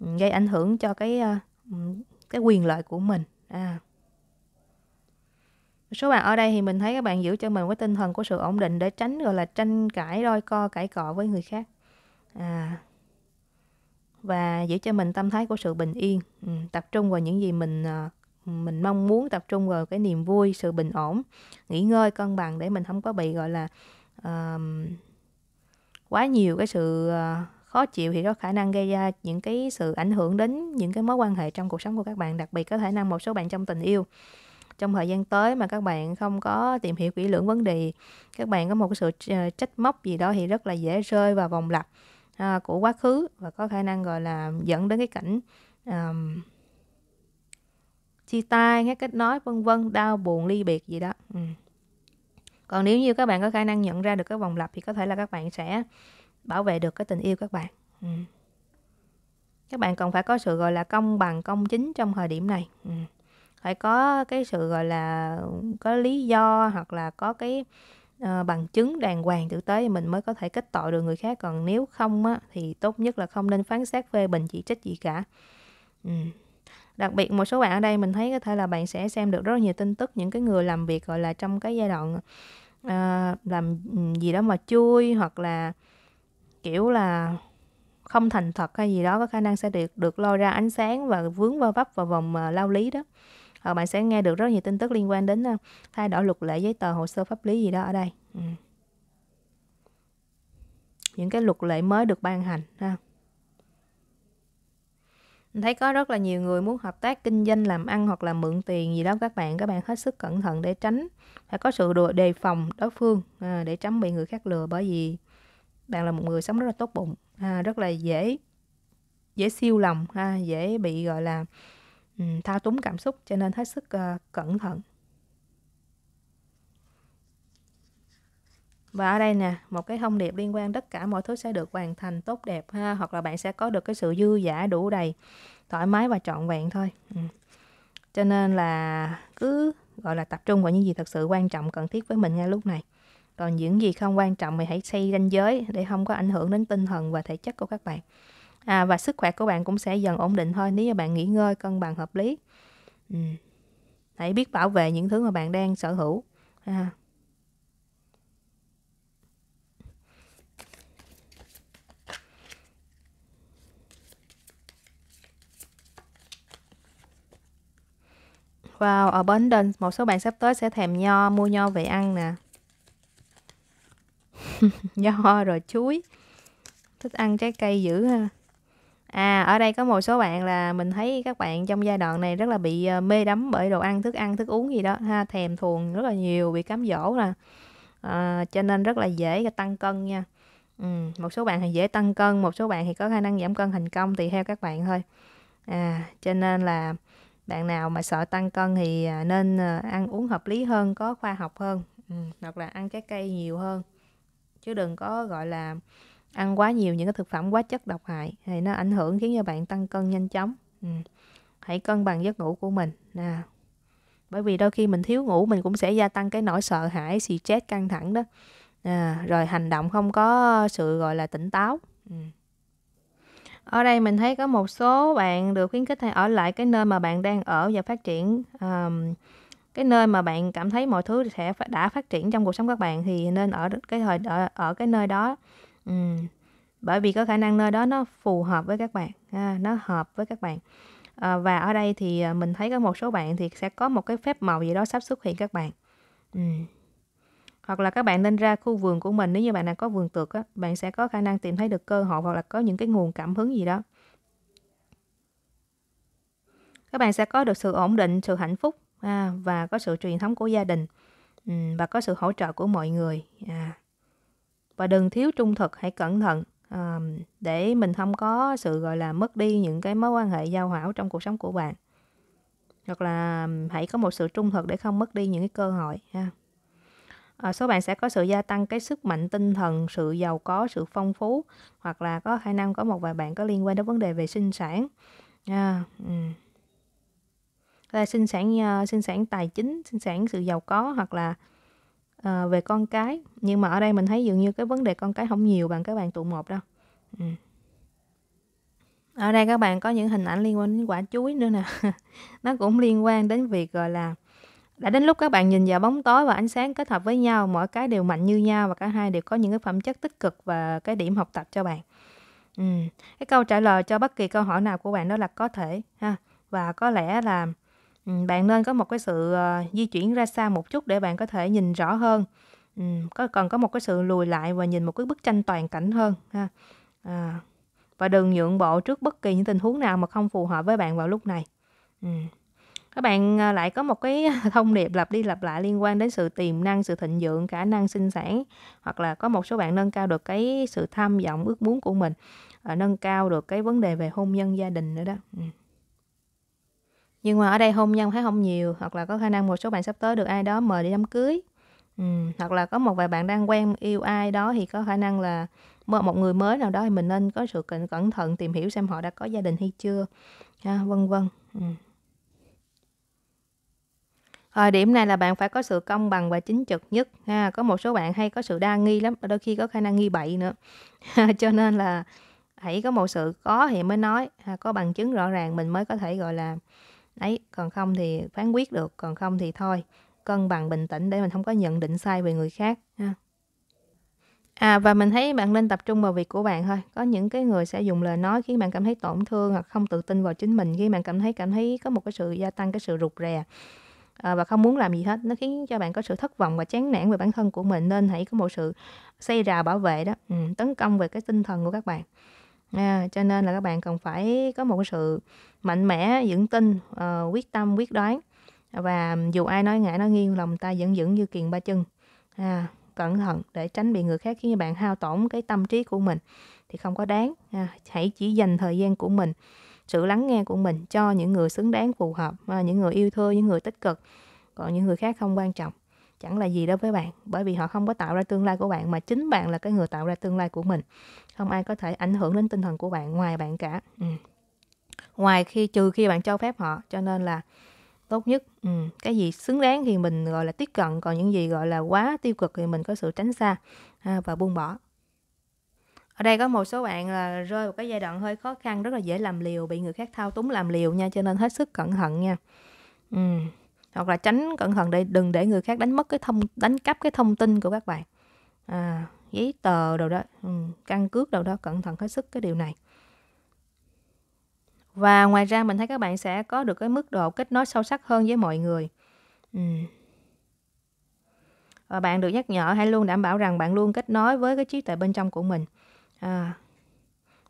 gây ảnh hưởng cho cái ờ, cái quyền lợi của mình à. số bạn ở đây thì mình thấy các bạn giữ cho mình cái tinh thần của sự ổn định để tránh gọi là tranh cãi đôi co cãi cọ với người khác à. và giữ cho mình tâm thái của sự bình yên ừ, tập trung vào những gì mình mình mong muốn tập trung vào cái niềm vui sự bình ổn nghỉ ngơi cân bằng để mình không có bị gọi là uh, quá nhiều cái sự uh, khó chịu thì có khả năng gây ra những cái sự ảnh hưởng đến những cái mối quan hệ trong cuộc sống của các bạn đặc biệt có thể năng một số bạn trong tình yêu trong thời gian tới mà các bạn không có tìm hiểu kỹ lưỡng vấn đề các bạn có một cái sự ờ, trách móc gì đó thì rất là dễ rơi vào vòng lặp à, của quá khứ và có khả năng gọi là dẫn đến cái cảnh um, chia tay nghe cách nói vân vân đau buồn ly biệt gì đó ừ. còn nếu như các bạn có khả năng nhận ra được cái vòng lặp thì có thể là các bạn sẽ bảo vệ được cái tình yêu các bạn ừ. các bạn cần phải có sự gọi là công bằng công chính trong thời điểm này ừ. phải có cái sự gọi là có lý do hoặc là có cái uh, bằng chứng đàng hoàng tử tế mình mới có thể kết tội được người khác còn nếu không á, thì tốt nhất là không nên phán xét phê bình chỉ trích gì cả ừ đặc biệt một số bạn ở đây mình thấy có thể là bạn sẽ xem được rất là nhiều tin tức những cái người làm việc gọi là trong cái giai đoạn à, làm ừ, gì đó mà chui hoặc là kiểu là không thành thật hay gì đó có khả năng sẽ được được lo ra ánh sáng và vướng vào vấp vào vòng uh, lao lý đó hoặc ờ, bạn sẽ nghe được rất nhiều tin tức liên quan đến uh, thay đổi luật lệ giấy tờ hồ sơ pháp lý gì đó ở đây ừ. những cái luật lệ mới được ban hành ha thấy có rất là nhiều người muốn hợp tác kinh doanh làm ăn hoặc là mượn tiền gì đó các bạn các bạn hết sức cẩn thận để tránh phải có sự đề phòng đối phương à, để tránh bị người khác lừa bởi vì bạn là một người sống rất là tốt bụng à, rất là dễ dễ siêu lòng ha à, dễ bị gọi là um, thao túng cảm xúc cho nên hết sức uh, cẩn thận và ở đây nè một cái thông điệp liên quan tất cả mọi thứ sẽ được hoàn thành tốt đẹp ha hoặc là bạn sẽ có được cái sự dư giả đủ đầy thoải mái và trọn vẹn thôi ừ. cho nên là cứ gọi là tập trung vào những gì thật sự quan trọng cần thiết với mình ngay lúc này còn những gì không quan trọng thì hãy xây ranh giới để không có ảnh hưởng đến tinh thần và thể chất của các bạn à, và sức khỏe của bạn cũng sẽ dần ổn định thôi nếu như bạn nghỉ ngơi cân bằng hợp lý ừ. hãy biết bảo vệ những thứ mà bạn đang sở hữu à, vào ở Bến Đình một số bạn sắp tới sẽ thèm nho, mua nho về ăn nè. [laughs] nho rồi chuối. Thích ăn trái cây dữ ha. À, ở đây có một số bạn là mình thấy các bạn trong giai đoạn này rất là bị ờ, mê đắm bởi đồ ăn, thức ăn, thức uống gì đó ha, thèm thuồng rất là nhiều, bị cám dỗ là à, ờ, cho nên rất là dễ tăng cân nha. Ừ, một số bạn thì dễ tăng cân, một số bạn thì có khả năng giảm cân thành công tùy theo các bạn thôi. À, cho nên là bạn nào mà sợ tăng cân thì à, nên à, ăn uống hợp lý hơn có khoa học hơn ừ, hoặc là ăn trái cây nhiều hơn chứ đừng có gọi là ăn quá nhiều những cái thực phẩm quá chất độc hại thì nó ảnh hưởng khiến cho bạn tăng cân nhanh chóng ừ. hãy cân bằng giấc ngủ của mình nè bởi vì đôi khi mình thiếu ngủ mình cũng sẽ gia tăng cái nỗi sợ hãi xì chết căng thẳng đó à, rồi hành động không có sự gọi là tỉnh táo ừ ở đây mình thấy có một số bạn được khuyến khích hay ở lại cái nơi mà bạn đang ở và phát triển um, cái nơi mà bạn cảm thấy mọi thứ sẽ đã phát triển trong cuộc sống các bạn thì nên ở cái thời ở, ở cái nơi đó um, bởi vì có khả năng nơi đó nó phù hợp với các bạn à, nó hợp với các bạn à, và ở đây thì ờ, mình thấy có một số bạn thì sẽ có một cái phép màu gì đó sắp xuất hiện các bạn um hoặc là các bạn nên ra khu vườn của mình nếu như bạn nào có vườn tược á, bạn sẽ có khả năng tìm thấy được cơ hội hoặc là có những cái nguồn cảm hứng gì đó các bạn sẽ có được sự ổn định sự hạnh phúc à, và có sự truyền thống của gia đình ừ, và có sự hỗ trợ của mọi người à. và đừng thiếu trung thực hãy cẩn thận à, để mình không có sự gọi là mất đi những cái mối quan hệ giao hảo trong cuộc sống của bạn hoặc là ừ, hãy có một sự trung thực để không mất đi những cái cơ hội ha Ờ, số bạn sẽ có sự gia tăng cái sức mạnh tinh thần sự giàu có sự phong phú hoặc là có khả năng có một vài bạn có liên quan đến vấn đề về sinh sản à, ừ. là sinh sản uh, sinh sản tài chính sinh sản sự giàu có hoặc là uh, về con cái nhưng mà ở đây mình thấy dường như cái vấn đề con cái không nhiều bằng các bạn tụ một đâu ừ. ở đây các bạn có những hình ảnh liên quan đến quả chuối nữa nè [laughs] nó cũng liên quan đến việc gọi là đã đến lúc các bạn nhìn vào bóng tối và ánh sáng kết hợp với nhau mỗi cái đều mạnh như nhau và cả hai đều có những cái phẩm chất tích cực và cái điểm học tập cho bạn ừ. cái câu trả lời cho bất kỳ câu hỏi nào của bạn đó là có thể ha và có lẽ là bạn nên có một cái sự ờ, di chuyển ra xa một chút để bạn có thể nhìn rõ hơn ừ, có còn có một cái sự lùi lại và nhìn một cái bức tranh toàn cảnh hơn ha à, và đừng nhượng bộ trước bất kỳ những tình huống nào mà không phù hợp với bạn vào lúc này ừ các bạn à, lại có một cái [laughs] thông điệp lặp đi lặp lại liên quan đến sự tiềm năng sự thịnh vượng khả năng sinh sản hoặc là có một số bạn nâng cao được cái sự tham vọng ước muốn của mình à, nâng cao được cái vấn đề về hôn nhân gia đình nữa đó ừ. nhưng mà ở đây hôn nhân thấy không nhiều hoặc là có khả năng một số bạn sắp tới được ai đó mời đi đám cưới ừ. hoặc là có một vài bạn đang quen yêu ai đó thì có khả năng là một người mới nào đó thì mình nên có sự cẩn thận tìm hiểu xem họ đã có gia đình hay chưa à, vân vân ừ. À, điểm này là bạn phải có sự công bằng và chính trực nhất ha. Có một số bạn hay có sự đa nghi lắm, đôi khi có khả năng nghi bậy nữa. [laughs] Cho nên là hãy có một sự có thì mới nói, ha, à, có bằng chứng rõ ràng mình mới có thể gọi là ấy, còn không thì phán quyết được, còn không thì thôi. Cân bằng bình tĩnh để mình không có nhận định sai về người khác ha. À và mình thấy bạn nên tập trung vào việc của bạn thôi. Có những cái người sẽ dùng lời nói khiến bạn cảm thấy tổn thương hoặc không tự tin vào chính mình, khi bạn cảm thấy cảm thấy có một cái sự gia tăng cái sự rụt rè Ờ, và không muốn làm gì hết nó khiến cho bạn có sự thất vọng và chán nản về bản thân của mình nên hãy có một sự xây rào bảo vệ đó ừ, tấn công về cái tinh thần của các bạn à, cho nên là các bạn cần phải có một sự mạnh mẽ vững tin uh, quyết tâm quyết đoán và dù ai nói ngã nói nghiêng lòng ta vẫn vững như kiền ba chân à, cẩn thận để tránh bị người khác khiến bạn hao tổn cái tâm trí của mình thì không có đáng à, hãy chỉ dành thời gian của mình sự lắng nghe của mình cho những người xứng đáng phù hợp à, những người yêu thương những người tích cực còn những người khác không quan trọng chẳng là gì đối với bạn bởi vì họ không có tạo ra tương lai của bạn mà chính bạn là cái người tạo ra tương lai của mình không ai có thể ảnh hưởng đến tinh thần của bạn ngoài bạn cả ừ. ngoài khi trừ khi bạn cho phép họ cho nên là tốt nhất ừ. cái gì xứng đáng thì mình gọi là tiếp cận còn những gì gọi là quá tiêu cực thì mình có sự tránh xa ha, à, và buông bỏ ở đây có một số bạn là rơi vào cái giai đoạn hơi khó khăn rất là dễ làm liều bị người khác thao túng làm liều nha cho nên hết sức cẩn thận nha ừ. hoặc là tránh cẩn thận để đừng để người khác đánh mất cái thông đánh cắp cái thông tin của các bạn à, giấy tờ đâu đó ừ, căn cước đâu đó cẩn thận hết sức cái điều này và ngoài ra mình thấy các bạn sẽ có được cái mức độ kết nối sâu sắc hơn với mọi người ừ. và bạn được nhắc nhở hãy luôn đảm bảo rằng bạn luôn kết nối với cái trí tuệ bên trong của mình à,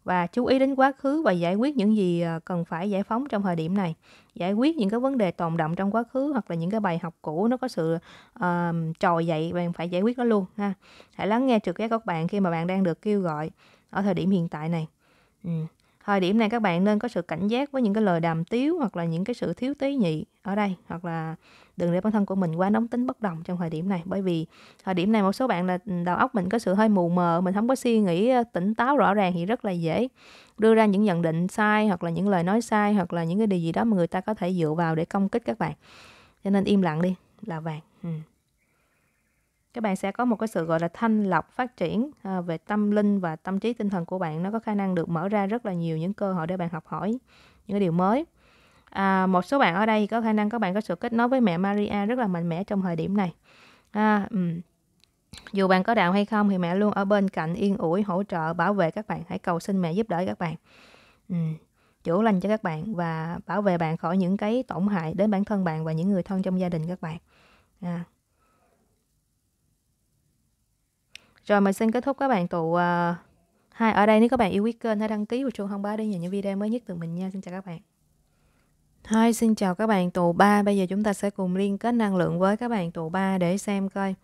và chú ý đến quá khứ và giải quyết những gì à, cần phải giải phóng trong thời điểm này giải quyết những cái vấn đề tồn động trong quá khứ hoặc là những cái bài học cũ nó có sự uh, trồi dậy bạn phải giải quyết nó luôn ha hãy lắng nghe trực giác các bạn khi mà bạn đang được kêu gọi ở thời điểm hiện tại này ừ. thời điểm này các bạn nên có sự cảnh giác với những cái lời đàm tiếu hoặc là những cái sự thiếu tế nhị ở đây hoặc là đừng để bản thân của mình quá nóng tính bất đồng trong thời điểm này bởi vì thời điểm này một số bạn là đầu óc mình có sự hơi mù mờ mình không có suy nghĩ ờ, tỉnh táo rõ ràng thì rất là dễ đưa ra những nhận định sai hoặc là những lời nói sai hoặc là những cái điều gì đó mà người ta có thể dựa vào để công kích các bạn cho nên im lặng đi là vàng ừ. các bạn sẽ có một cái sự gọi là thanh lọc phát triển ờ, về tâm linh và tâm trí tinh thần của bạn nó có khả năng được mở ra rất là nhiều những cơ hội để bạn học hỏi những cái điều mới À, một số bạn ở đây có khả năng các bạn có sự kết nối với mẹ Maria rất là mạnh mẽ trong thời điểm này. À, um, dù bạn có đạo hay không thì mẹ luôn ở bên cạnh yên ủi, hỗ trợ, bảo vệ các bạn. Hãy cầu xin mẹ giúp đỡ các bạn. Um, chữa lành cho các bạn và bảo vệ bạn khỏi những cái tổn hại đến bản thân bạn và những người thân trong gia đình các bạn. À. Rồi mình xin kết thúc các bạn tụ uh, hai ở đây nếu các bạn yêu quý kênh hãy đăng ký và chuông thông báo để nhận những video mới nhất từ mình nha. Xin chào các bạn. Hi, xin chào các bạn tù 3 Bây giờ chúng ta sẽ cùng liên kết năng lượng với các bạn tù 3 để xem coi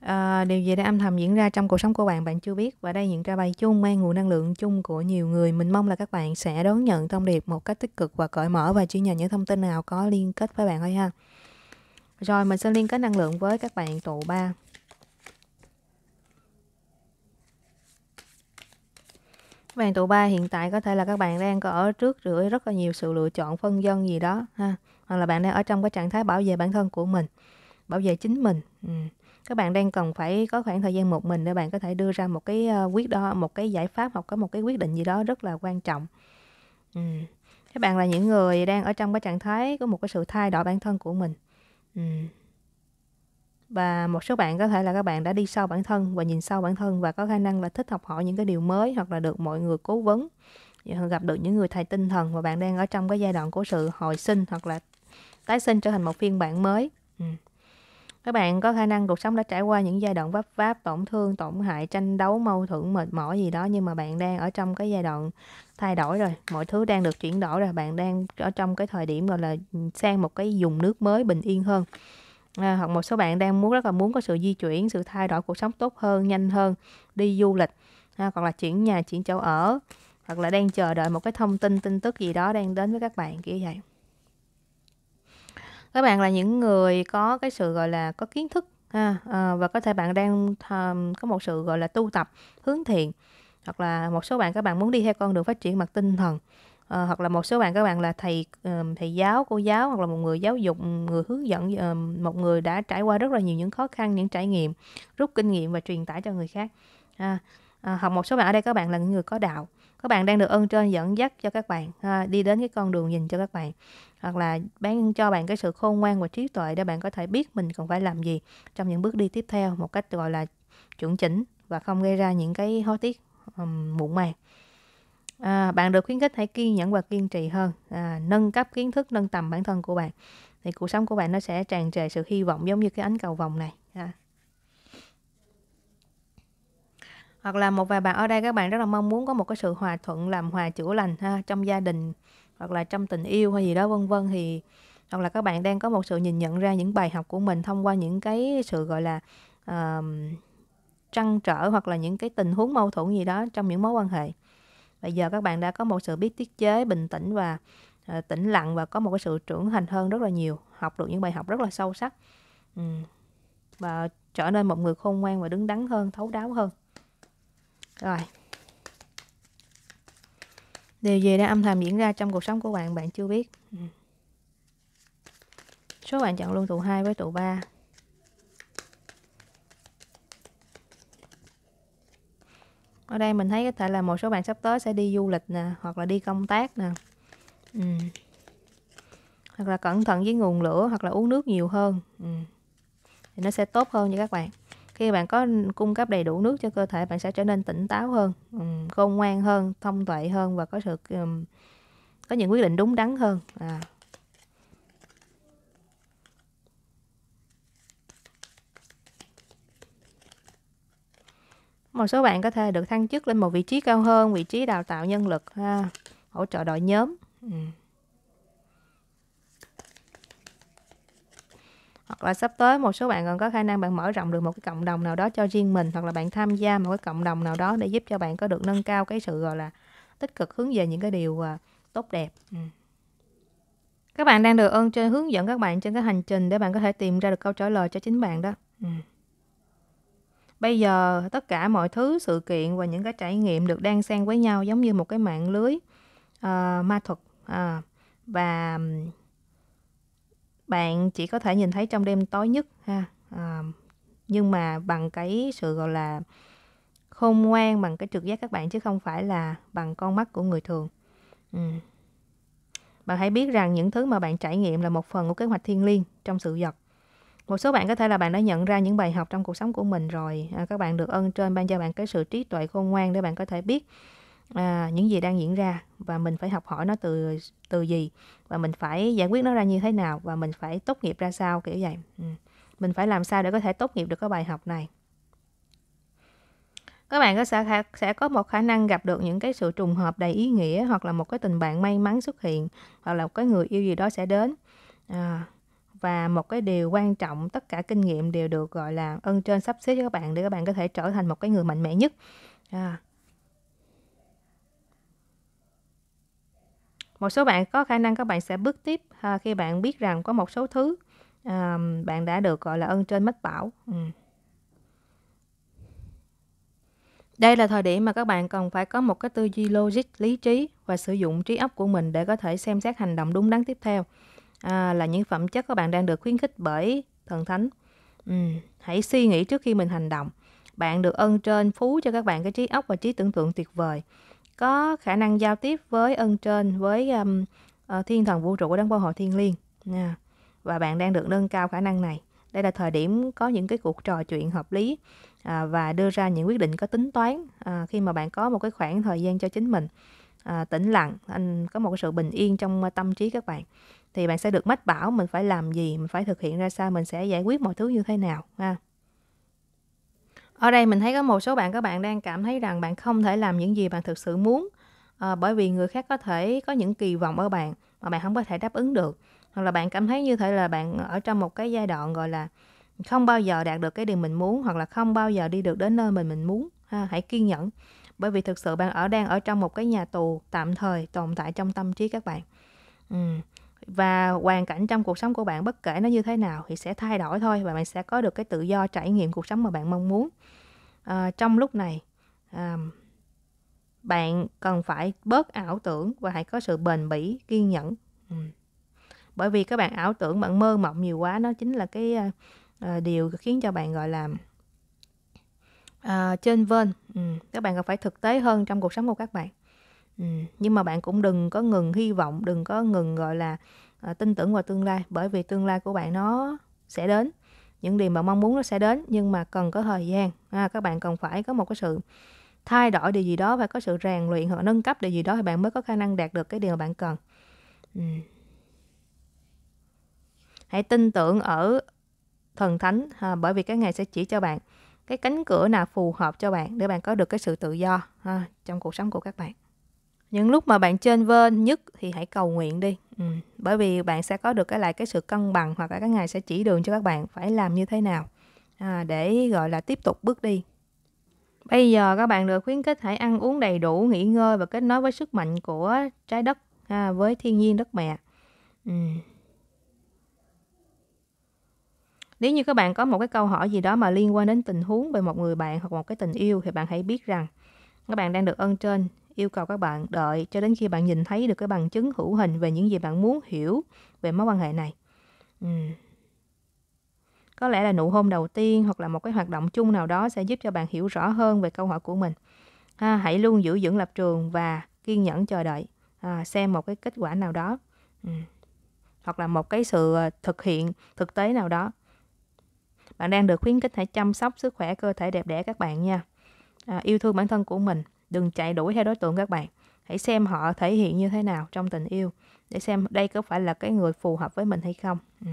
à, Điều gì đang âm thầm diễn ra trong cuộc sống của bạn bạn chưa biết Và đây những ra bài chung mang nguồn năng lượng chung của nhiều người Mình mong là các bạn sẽ đón nhận thông điệp một cách tích cực và cởi mở Và chỉ nhận những thông tin nào có liên kết với bạn thôi ha Rồi mình sẽ liên kết năng lượng với các bạn tù 3 bạn tụ ba hiện tại có thể là các bạn đang có ở trước rưỡi rất là nhiều sự lựa chọn phân dân gì đó ha hoặc là bạn đang ở trong cái trạng thái bảo vệ bản thân của mình bảo vệ chính mình ừ. các bạn đang cần phải có khoảng thời gian một mình để bạn có thể đưa ra một cái ờ, quyết đo một cái giải pháp hoặc có một cái quyết định gì đó rất là quan trọng ừ. các bạn là những người đang ở trong cái trạng thái có một cái sự thay đổi bản thân của mình ừ và một số bạn có thể là các bạn đã đi sâu bản thân và nhìn sâu bản thân và có khả năng là thích học hỏi những cái điều mới hoặc là được mọi người cố vấn dạ, gặp được những người thầy tinh thần và bạn đang ở trong cái giai đoạn của sự hồi sinh hoặc là tái sinh trở thành một phiên bản mới ừ. các bạn có khả năng cuộc sống đã trải qua những giai đoạn vấp váp tổn thương tổn hại tranh đấu mâu thuẫn mệt mỏi gì đó nhưng mà bạn đang ở trong cái giai đoạn thay đổi rồi mọi thứ đang được chuyển đổi rồi bạn đang ở trong cái thời điểm gọi là sang một cái dùng nước mới bình yên hơn à, hoặc một số bạn đang muốn rất là muốn có sự di chuyển sự thay đổi cuộc sống tốt hơn nhanh hơn đi du lịch à, hoặc là chuyển nhà chuyển chỗ ở hoặc là đang chờ đợi một cái thông tin tin tức gì đó đang đến với các bạn kia vậy các bạn là những người có cái sự gọi là có kiến thức ha, à, và có thể bạn đang um, có một sự gọi là tu tập hướng thiện hoặc là một số bạn các bạn muốn đi theo con đường phát triển mặt tinh thần à, hoặc là một số bạn các bạn là thầy thầy giáo cô giáo hoặc là một người giáo dục người hướng dẫn một người đã trải qua rất là nhiều những khó khăn những trải nghiệm rút kinh nghiệm và truyền tải cho người khác à, à, hoặc một số bạn ở đây các bạn là những người có đạo các bạn đang được ơn trên dẫn dắt cho các bạn à, đi đến cái con đường dành cho các bạn hoặc là bán cho bạn cái sự khôn ngoan và trí tuệ để bạn có thể biết mình cần phải làm gì trong những bước đi tiếp theo một cách gọi là chuẩn chỉnh và không gây ra những cái hối tiếc um, muộn màng à, bạn được khuyến khích hãy kiên nhẫn và kiên trì hơn à, nâng cấp kiến thức nâng tầm bản thân của bạn thì cuộc sống của bạn nó sẽ tràn trề sự hy vọng giống như cái ánh cầu vòng này à. hoặc là một vài bạn ở đây các bạn rất là mong muốn có một cái sự hòa thuận làm hòa chữa lành ha, trong gia đình hoặc là trong tình yêu hay gì đó vân vân thì hoặc là các bạn đang có một sự nhìn nhận ra những bài học của mình thông qua những cái sự gọi là uh, trăn trở hoặc là những cái tình huống mâu thuẫn gì đó trong những mối quan hệ bây giờ các bạn đã có một sự biết tiết chế bình tĩnh và uh, tĩnh lặng và có một cái sự trưởng thành hơn rất là nhiều học được những bài học rất là sâu sắc ừ. và trở nên một người khôn ngoan và đứng đắn hơn thấu đáo hơn rồi điều gì đang âm thầm diễn ra trong cuộc sống của bạn bạn chưa biết ừ. số bạn chọn luôn tụ 2 với tụ 3 ở đây mình thấy có thể là một số bạn sắp tới sẽ đi du lịch nè hoặc là đi công tác nè ừ. hoặc là cẩn thận với nguồn lửa hoặc là uống nước nhiều hơn ừ. thì nó sẽ tốt hơn cho các bạn khi bạn có cung cấp đầy đủ nước cho cơ thể bạn sẽ trở nên tỉnh táo hơn ừ, khôn ngoan hơn thông tuệ hơn và có sự um, có những quyết định đúng đắn hơn à. một số bạn có thể được thăng chức lên một vị trí cao hơn vị trí đào tạo nhân lực ha hỗ trợ đội nhóm ừ. hoặc là sắp tới một số bạn còn có khả năng bạn mở rộng được một cái cộng đồng nào đó cho riêng mình hoặc là bạn tham gia một cái cộng đồng nào đó để giúp cho bạn có được nâng cao cái sự gọi là tích cực hướng về những cái điều à, tốt đẹp ừ. các bạn đang được ơn trên hướng dẫn các bạn trên cái hành trình để bạn có thể tìm ra được câu trả lời cho chính bạn đó ừ. Bây giờ tất cả mọi thứ, sự kiện và những cái trải nghiệm được đan xen với nhau giống như một cái mạng lưới uh, ma thuật à, và bạn chỉ có thể nhìn thấy trong đêm tối nhất ha. À, nhưng mà bằng cái sự gọi là khôn ngoan bằng cái trực giác các bạn chứ không phải là bằng con mắt của người thường. Ừ. Bạn hãy biết rằng những thứ mà bạn trải nghiệm là một phần của kế hoạch thiên liêng trong sự vật một số bạn có thể là bạn đã nhận ra những bài học trong cuộc sống của mình rồi à, các bạn được ơn trên ban cho bạn cái sự trí tuệ khôn ngoan để bạn có thể biết à, những gì đang diễn ra và mình phải học hỏi nó từ từ gì và mình phải giải quyết nó ra như thế nào và mình phải tốt nghiệp ra sao kiểu vậy ừ. mình phải làm sao để có thể tốt nghiệp được cái bài học này các bạn có sẽ sẽ có một khả năng gặp được những cái sự trùng hợp đầy ý nghĩa hoặc là một cái tình bạn may mắn xuất hiện hoặc là một cái người yêu gì đó sẽ đến à, và một cái điều quan trọng tất cả kinh nghiệm đều được gọi là ân trên sắp xếp cho các bạn để các bạn có thể trở thành một cái người mạnh mẽ nhất à. một số bạn có khả năng các bạn sẽ bước tiếp à, khi bạn biết rằng có một số thứ à, bạn đã được gọi là ân trên mất bảo ừ. Đây là thời điểm mà các bạn cần phải có một cái tư duy logic, lý trí và sử dụng trí óc của mình để có thể xem xét hành động đúng đắn tiếp theo à, là những phẩm chất các bạn đang được khuyến khích bởi thần thánh ừ, hãy suy nghĩ trước khi mình hành động bạn được ơn trên phú cho các bạn cái trí óc và trí tưởng tượng tuyệt vời có khả năng giao tiếp với ân trên với um, uh, thiên thần vũ trụ của đấng bảo hộ thiên liêng nha và bạn đang được nâng cao khả năng này đây là thời điểm có những cái cuộc trò chuyện hợp lý à, và đưa ra những quyết định có tính toán à, khi mà bạn có một cái khoảng thời gian cho chính mình à, tĩnh lặng anh có một sự bình yên trong tâm trí các bạn thì bạn sẽ được mách bảo mình phải làm gì, mình phải thực hiện ra sao, mình sẽ giải quyết mọi thứ như thế nào ha. Ở đây mình thấy có một số bạn các bạn đang cảm thấy rằng bạn không thể làm những gì bạn thực sự muốn à, bởi vì người khác có thể có những kỳ vọng ở bạn mà bạn không có thể đáp ứng được hoặc là bạn cảm thấy như thể là bạn ở trong một cái giai đoạn gọi là không bao giờ đạt được cái điều mình muốn hoặc là không bao giờ đi được đến nơi mình mình muốn ha, hãy kiên nhẫn bởi vì thực sự bạn ở đang ở trong một cái nhà tù tạm thời tồn tại trong tâm trí các bạn ừ và hoàn cảnh trong cuộc sống của bạn bất kể nó như thế nào thì sẽ thay đổi thôi và bạn sẽ có được cái tự do trải nghiệm cuộc sống mà bạn mong muốn à, trong lúc này à, bạn cần phải bớt ảo tưởng và hãy có sự bền bỉ kiên nhẫn ừ. bởi vì các bạn ảo tưởng bạn mơ mộng nhiều quá nó chính là cái à, điều khiến cho bạn gọi là à, trên vên ừ. các bạn cần phải thực tế hơn trong cuộc sống của các bạn Ừ, nhưng mà bạn cũng đừng có ngừng hy vọng đừng có ngừng gọi là uh, tin tưởng vào tương lai bởi vì tương lai của bạn nó sẽ đến những điều bạn mong muốn nó sẽ đến nhưng mà cần có thời gian à, các bạn cần phải có một cái sự thay đổi điều gì đó và có sự rèn luyện hoặc nâng cấp điều gì đó thì bạn mới có khả năng đạt được cái điều mà bạn cần ừ. hãy tin tưởng ở thần thánh à, bởi vì cái ngày sẽ chỉ cho bạn cái cánh cửa nào phù hợp cho bạn để bạn có được cái sự tự do ha, à, trong cuộc sống của các bạn những lúc mà bạn trên vên nhất thì hãy cầu nguyện đi ừ. bởi vì bạn sẽ có được cái lại cái sự cân bằng hoặc là các ngài sẽ chỉ đường cho các bạn phải làm như thế nào à, để gọi là tiếp tục bước đi bây giờ các bạn được khuyến khích hãy ăn uống đầy đủ nghỉ ngơi và kết nối với sức mạnh của trái đất à, với thiên nhiên đất mẹ ừ. nếu như các bạn có một cái câu hỏi gì đó mà liên quan đến tình huống về một người bạn hoặc một cái tình yêu thì bạn hãy biết rằng các bạn đang được ơn trên yêu cầu các bạn đợi cho đến khi bạn nhìn thấy được cái bằng chứng hữu hình về những gì bạn muốn hiểu về mối quan hệ này ừ. có lẽ là nụ hôn đầu tiên hoặc là một cái hoạt động chung nào đó sẽ giúp cho bạn hiểu rõ hơn về câu hỏi của mình ha, hãy luôn giữ vững lập trường và kiên nhẫn chờ đợi à, xem một cái kết quả nào đó ừ. hoặc là một cái sự ờ, thực hiện thực tế nào đó bạn đang được khuyến khích hãy chăm sóc sức khỏe cơ thể đẹp đẽ các bạn nha à, yêu thương bản thân của mình Đừng chạy đuổi theo đối tượng các bạn. Hãy xem họ thể hiện như thế nào trong tình yêu để xem đây có phải là cái người phù hợp với mình hay không. Ừ.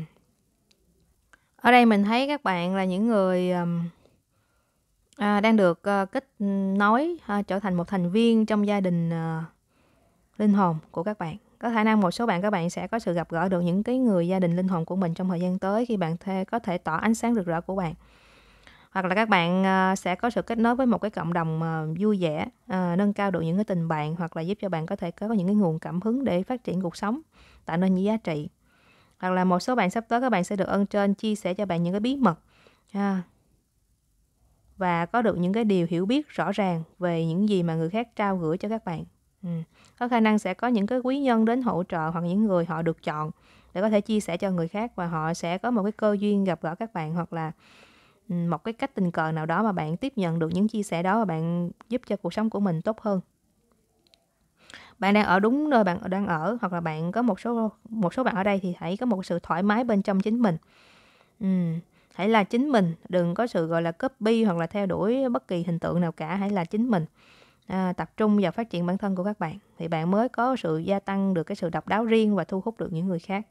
Ở đây mình thấy các bạn là những người um, à, đang được uh, kết nối uh, trở thành một thành viên trong gia đình uh, linh hồn của các bạn có khả năng một số bạn các bạn sẽ có sự gặp gỡ được những cái người gia đình linh hồn của mình trong thời gian tới khi bạn thê có thể tỏ ánh sáng rực rỡ của bạn hoặc là các bạn ờ, sẽ có sự kết nối với một cái cộng đồng ờ, vui vẻ ờ, nâng cao được những cái tình bạn hoặc là giúp cho bạn có thể có những cái nguồn cảm hứng để phát triển cuộc sống tạo nên những giá trị hoặc là một số bạn sắp tới các bạn sẽ được ơn trên chia sẻ cho bạn những cái bí mật à, và có được những cái điều hiểu biết rõ ràng về những gì mà người khác trao gửi cho các bạn ừ. có khả năng sẽ có những cái quý nhân đến hỗ trợ hoặc những người họ được chọn để có thể chia sẻ cho người khác và họ sẽ có một cái cơ duyên gặp gỡ các bạn hoặc là một cái cách tình cờ nào đó mà bạn tiếp nhận được những chia sẻ đó và bạn giúp cho cuộc sống của mình tốt hơn bạn đang ở đúng nơi bạn đang ở hoặc là bạn có một số một số bạn ở đây thì hãy có một sự thoải mái bên trong chính mình ừ. hãy là chính mình đừng có sự gọi là copy hoặc là theo đuổi bất kỳ hình tượng nào cả hãy là chính mình à, tập trung vào phát triển bản thân của các bạn thì bạn mới có sự gia tăng được cái sự độc đáo riêng và thu hút được những người khác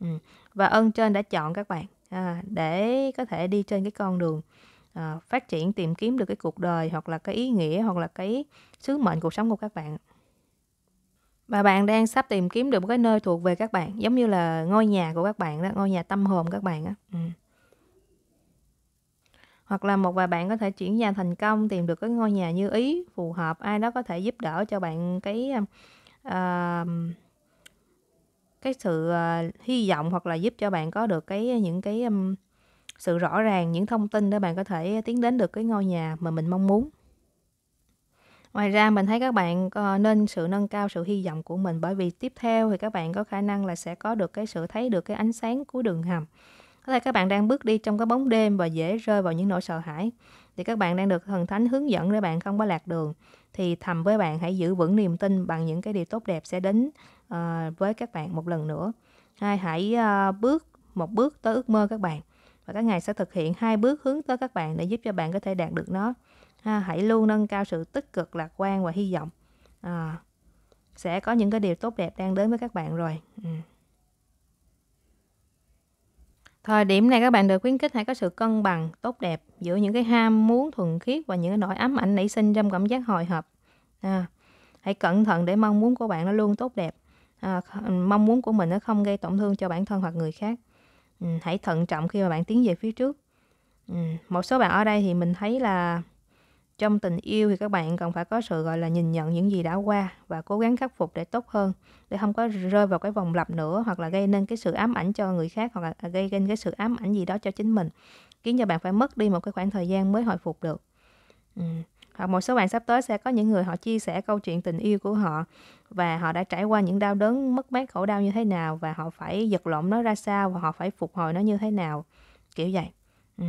ừ. và ơn trên đã chọn các bạn à, để có thể đi trên cái con đường à, phát triển tìm kiếm được cái cuộc đời hoặc là cái ý nghĩa hoặc là cái sứ mệnh cuộc sống của các bạn và bạn đang sắp tìm kiếm được một cái nơi thuộc về các bạn giống như là ngôi nhà của các bạn đó ngôi nhà tâm hồn các bạn đó. Ừ. hoặc là một vài bạn có thể chuyển nhà thành công tìm được cái ngôi nhà như ý phù hợp ai đó có thể giúp đỡ cho bạn cái uh, cái sự ờ, hy vọng hoặc là giúp cho bạn có được cái ờ, những cái um, sự rõ ràng những thông tin để bạn có thể tiến đến được cái ngôi nhà mà mình mong muốn ngoài ra mình thấy các bạn nên sự nâng cao sự hy vọng của mình bởi vì tiếp theo thì các bạn có khả năng là sẽ có được cái sự thấy được cái ánh sáng của đường hầm có thể các bạn đang bước đi trong cái bóng đêm và dễ rơi vào những nỗi sợ hãi thì các bạn đang được thần thánh hướng dẫn để bạn không có lạc đường thì thầm với bạn hãy giữ vững niềm tin bằng những cái điều tốt đẹp sẽ đến uh, với các bạn một lần nữa hai hãy uh, bước một bước tới ước mơ các bạn và các ngài sẽ thực hiện hai bước hướng tới các bạn để giúp cho bạn có thể đạt được nó ha, hãy luôn nâng cao sự tích cực lạc quan và hy vọng à, sẽ có những cái điều tốt đẹp đang đến với các bạn rồi ừ. thời điểm này các bạn được khuyến khích hãy có sự cân bằng tốt đẹp giữa những cái ham muốn thuần khiết và những cái nỗi ám ảnh nảy sinh trong cảm giác hồi hộp à, hãy cẩn thận để mong muốn của bạn nó luôn tốt đẹp à, mong muốn của mình nó không gây tổn thương cho bản thân hoặc người khác ừ, hãy thận trọng khi mà bạn tiến về phía trước ừ, một số bạn ở đây thì mình thấy là trong tình yêu thì các bạn cần phải có sự gọi là nhìn nhận những gì đã qua và cố gắng khắc phục để tốt hơn để không có rơi vào cái vòng lặp nữa hoặc là gây nên cái sự ám ảnh cho người khác hoặc là à, gây nên cái sự ám ảnh gì đó cho chính mình khiến cho bạn phải mất đi một cái khoảng thời gian mới hồi phục được ừ. hoặc một số bạn sắp tới sẽ có những người họ chia sẻ câu chuyện tình yêu của họ và họ đã trải qua những đau đớn mất mát khổ đau như thế nào và họ phải giật lộn nó ra sao và họ phải phục hồi nó như thế nào kiểu vậy ừ.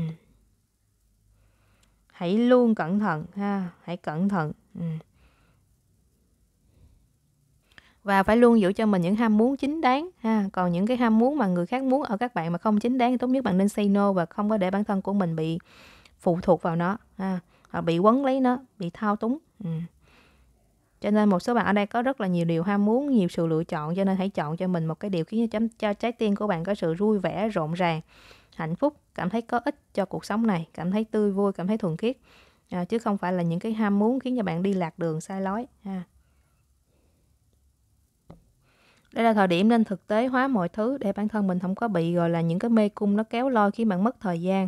hãy luôn cẩn thận ha hãy cẩn thận ừ và phải luôn giữ cho mình những ham muốn chính đáng ha còn những cái ham muốn mà người khác muốn ở các bạn mà không chính đáng thì tốt nhất bạn nên say no và không có để bản thân của mình bị phụ thuộc vào nó ha hoặc bị quấn lấy nó bị thao túng ừ. cho nên một số bạn ở đây có rất là nhiều điều ham muốn nhiều sự lựa chọn cho nên hãy chọn cho mình một cái điều khiến cho, cho trái tim của bạn có sự vui vẻ rộn ràng hạnh phúc cảm thấy có ích cho cuộc sống này cảm thấy tươi vui cảm thấy thuần khiết à, chứ không phải là những cái ham muốn khiến cho bạn đi lạc đường sai lối ha đây là thời điểm nên thực tế hóa mọi thứ để bản thân mình không có bị gọi là những cái mê cung nó kéo lôi khi bạn mất thời gian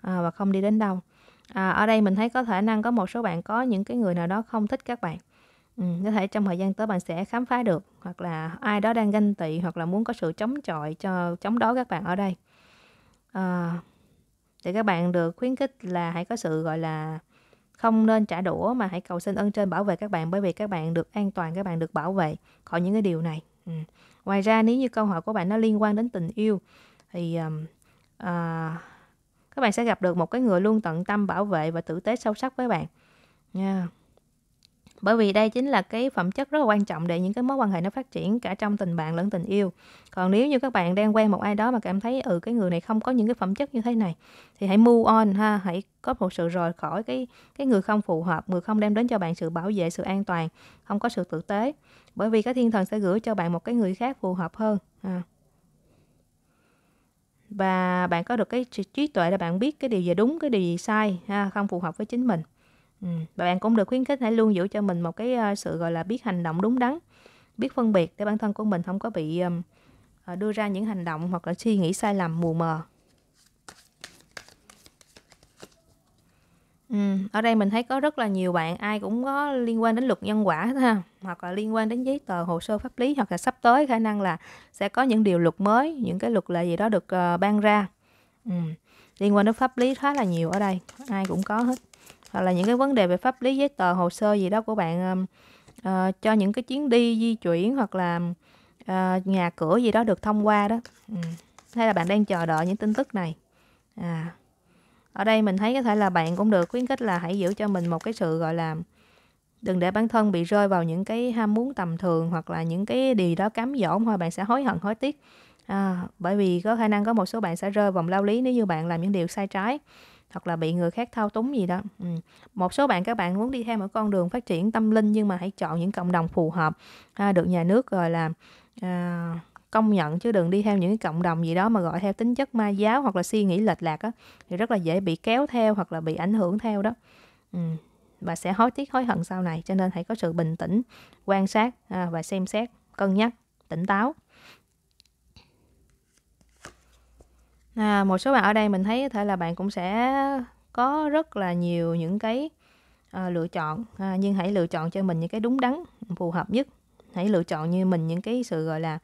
à, và không đi đến đâu. À, ở đây mình thấy có khả năng có một số bạn có những cái người nào đó không thích các bạn. Ừ, có thể trong thời gian tới bạn sẽ khám phá được hoặc là ai đó đang ganh tị hoặc là muốn có sự chống chọi cho chống đối các bạn ở đây. À, thì các bạn được khuyến khích là hãy có sự gọi là không nên trả đũa mà hãy cầu xin ơn trên bảo vệ các bạn bởi vì các bạn được an toàn các bạn được bảo vệ khỏi những cái điều này Ừ. Ngoài ra nếu như câu hỏi của bạn nó liên quan đến tình yêu thì um, uh, các bạn sẽ gặp được một cái người luôn tận tâm bảo vệ và tử tế sâu sắc với bạn. nha yeah. Bởi vì đây chính là cái phẩm chất rất là quan trọng để những cái mối quan hệ nó phát triển cả trong tình bạn lẫn tình yêu. Còn nếu như các bạn đang quen một ai đó mà cảm thấy ừ cái người này không có những cái phẩm chất như thế này thì hãy move on ha, hãy có một sự rời khỏi cái cái người không phù hợp, người không đem đến cho bạn sự bảo vệ, sự an toàn, không có sự tử tế bởi vì cái thiên thần sẽ gửi cho bạn một cái người khác phù hợp hơn à. và bạn có được cái trí tuệ là bạn biết cái điều gì đúng cái điều gì sai ha, không phù hợp với chính mình ừ. bạn cũng được khuyến khích hãy luôn giữ cho mình một cái ờ, sự gọi là biết hành động đúng đắn biết phân biệt để bản thân của mình không có bị ờ, đưa ra những hành động hoặc là suy nghĩ sai lầm mù mờ Ừ, ở đây mình thấy có rất là nhiều bạn ai cũng có liên quan đến luật nhân quả hết ha, hoặc là liên quan đến giấy tờ, hồ sơ pháp lý, hoặc là sắp tới khả năng là sẽ có những điều luật mới, những cái luật là gì đó được, ờ, ban ra. Ừm, liên quan đến pháp lý khá là nhiều ở đây, ai cũng có hết. Hoặc là những cái vấn đề về pháp lý, giấy tờ, hồ sơ gì đó của bạn, ờm, ờ, cho những cái chuyến đi, di chuyển hoặc là, ờ, nhà cửa gì đó được thông qua đó. Ừm, hay là bạn đang chờ đợi những tin tức này. À ở đây mình thấy có thể là bạn cũng được khuyến khích là hãy giữ cho mình một cái sự gọi là đừng để bản thân bị rơi vào những cái ham muốn tầm thường hoặc là những cái điều đó cám dỗ thôi bạn sẽ hối hận hối tiếc à, bởi vì có khả năng có một số bạn sẽ rơi vòng lao lý nếu như bạn làm những điều sai trái hoặc là bị người khác thao túng gì đó ừ. một số bạn các bạn muốn đi theo một con đường phát triển tâm linh nhưng mà hãy chọn những cộng đồng phù hợp à, được nhà nước rồi làm à, công nhận chứ đừng đi theo những cái cộng đồng gì đó mà gọi theo tính chất ma giáo hoặc là suy nghĩ lệch lạc á thì rất là dễ bị kéo theo hoặc là bị ảnh hưởng theo đó ừ. và sẽ hối tiếc hối hận sau này cho nên hãy có sự bình tĩnh quan sát à, và xem xét cân nhắc tỉnh táo à, một số bạn ở đây mình thấy có thể là bạn cũng sẽ có rất là nhiều những cái à, lựa chọn à, nhưng hãy lựa chọn cho mình những cái đúng đắn phù hợp nhất hãy lựa chọn như mình những cái sự gọi là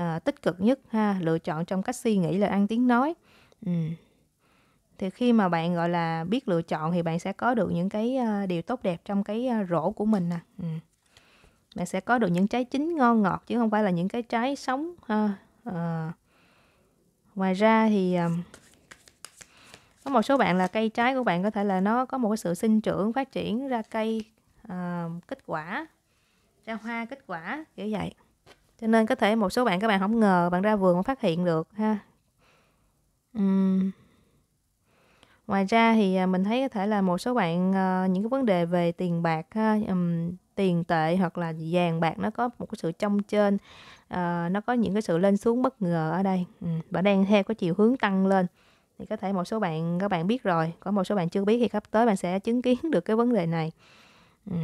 à, tích cực nhất ha lựa chọn trong cách suy nghĩ lời ăn tiếng nói ừ. thì khi mà bạn gọi là biết lựa chọn thì bạn sẽ có được những cái uh, điều tốt đẹp trong cái uh, rổ của mình nè à. ừ. bạn sẽ có được những trái chín ngon ngọt chứ không phải là những cái trái sống ha à, ngoài ra thì uh, có một số bạn là cây trái của bạn có thể là nó có một cái sự sinh trưởng phát triển ra cây uh, kết quả ra hoa kết quả kiểu vậy cho nên có thể một số bạn các bạn không ngờ bạn ra vườn mà phát hiện được ha uhm. ngoài ra thì à, mình thấy có thể là một số bạn uh, những cái vấn đề về tiền bạc ha um, tiền tệ hoặc là vàng bạc nó có một cái sự trong trên uh, ờ, nó có những cái sự lên xuống bất ngờ ở đây ừ. và đang theo có chiều hướng tăng lên thì có thể một số bạn các bạn biết rồi có một số bạn chưa biết thì sắp tới bạn sẽ chứng kiến được cái vấn đề này ừ.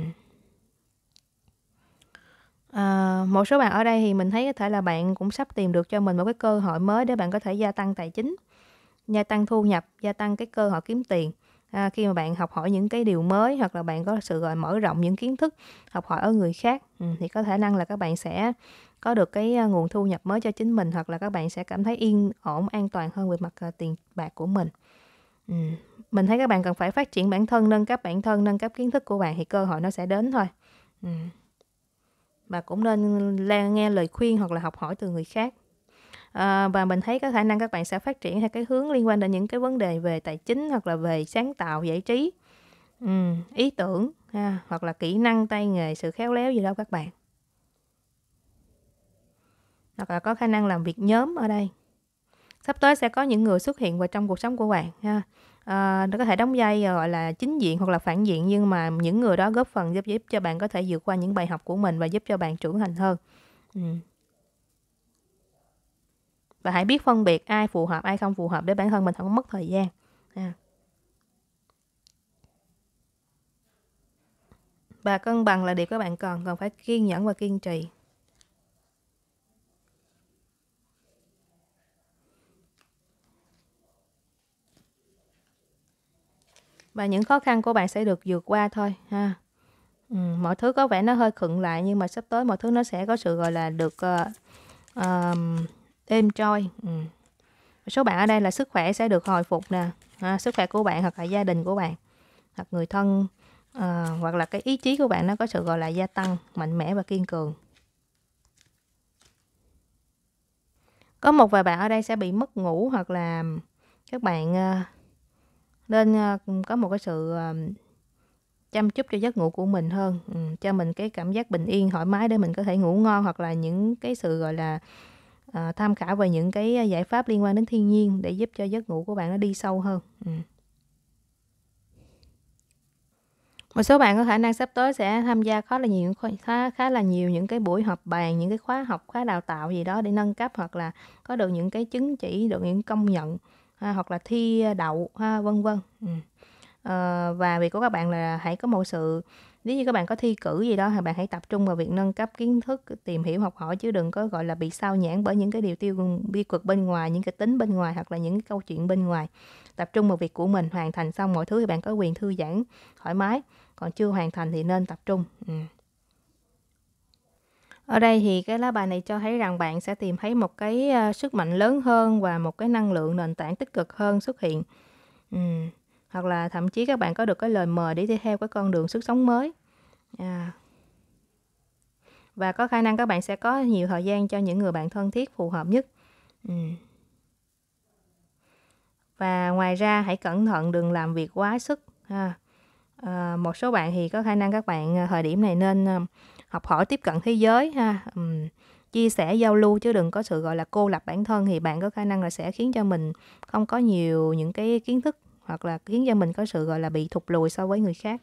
Ờ, một số bạn ở đây thì mình thấy có thể là bạn cũng sắp tìm được cho mình một cái cơ hội mới để bạn có thể gia tăng tài chính, gia tăng thu nhập, gia tăng cái cơ hội kiếm tiền. À, khi mà bạn học hỏi những cái điều mới hoặc là bạn có sự gọi mở rộng những kiến thức học hỏi ở người khác ừ, thì có thể năng là các bạn sẽ có được cái à, nguồn thu nhập mới cho chính mình hoặc là các bạn sẽ cảm thấy yên ổn an toàn hơn về mặt à, tiền bạc của mình ừ, mình thấy các bạn cần phải phát triển bản thân nâng cấp bản thân nâng cấp kiến thức của bạn thì cơ hội nó sẽ đến thôi ừ và cũng nên nghe lời khuyên hoặc là học hỏi từ người khác à, và mình thấy có khả năng các bạn sẽ phát triển theo cái hướng liên quan đến những cái vấn đề về tài chính hoặc là về sáng tạo giải trí ừ, ý tưởng ha, hoặc là kỹ năng tay nghề sự khéo léo gì đó các bạn hoặc là có khả năng làm việc nhóm ở đây sắp tới sẽ có những người xuất hiện vào trong cuộc sống của bạn ha à, nó có thể đóng vai ờ, gọi là chính diện hoặc là phản diện nhưng mà những người đó góp phần giúp giúp cho bạn có thể vượt qua những bài học của mình và giúp cho bạn trưởng thành hơn ừ. và hãy biết phân biệt ai phù hợp ai không phù hợp để bản thân mình không mất thời gian à. và cân bằng là điều các bạn cần cần phải kiên nhẫn và kiên trì và những khó khăn của bạn sẽ được vượt qua thôi ha ừ, mọi thứ có vẻ nó hơi khựng lại nhưng mà sắp tới mọi thứ nó sẽ có sự gọi là được uh, um, êm trôi ừ. số bạn ở đây là sức khỏe sẽ được hồi phục nè ha, sức khỏe của bạn hoặc là gia đình của bạn hoặc người thân uh, hoặc là cái ý chí của bạn nó có sự gọi là gia tăng mạnh mẽ và kiên cường có một vài bạn ở đây sẽ bị mất ngủ hoặc là các bạn uh, nên à, có một cái sự à, chăm chút cho giấc ngủ của mình hơn ừ, cho mình cái cảm giác bình yên thoải mái để mình có thể ngủ ngon hoặc là những cái sự gọi là à, tham khảo về những cái giải pháp liên quan đến thiên nhiên để giúp cho giấc ngủ của bạn nó đi sâu hơn ừ. một số bạn có khả năng sắp tới sẽ tham gia khá là nhiều khá khá là nhiều những cái buổi họp bàn những cái khóa học khóa đào tạo gì đó để nâng cấp hoặc là có được những cái chứng chỉ được những công nhận ha, hoặc là thi ờ, đậu ha, vân vân ừ. à, và việc của các bạn là hãy có một sự nếu như các bạn có thi cử gì đó thì bạn hãy tập trung vào việc nâng cấp kiến thức tìm hiểu học hỏi chứ đừng có gọi là bị sao nhãn bởi những cái điều tiêu bi cực bên ngoài những cái tính bên ngoài hoặc là những cái câu chuyện bên ngoài tập trung vào việc của mình hoàn thành xong mọi thứ thì bạn có quyền thư giãn thoải mái còn chưa hoàn thành thì nên tập trung ừ. Ở đây thì cái lá bài này cho thấy rằng bạn sẽ tìm thấy một cái ờ, sức mạnh lớn hơn và một cái năng lượng nền tảng tích cực hơn xuất hiện. Ừ. Hoặc là thậm chí các bạn có được cái lời mời để đi theo cái con đường sức sống mới. À. Và có khả năng các bạn sẽ có nhiều thời gian cho những người bạn thân thiết phù hợp nhất. Ừ. Và ngoài ra hãy cẩn thận đừng làm việc quá sức. À. À, một số bạn thì có khả năng các bạn ờ, thời điểm này nên học hỏi tiếp cận thế giới ha um, chia sẻ giao lưu chứ đừng có sự gọi là cô lập bản thân thì bạn có khả năng là sẽ khiến cho mình không có nhiều những cái kiến thức hoặc là khiến cho mình có sự gọi là bị thụt lùi so với người khác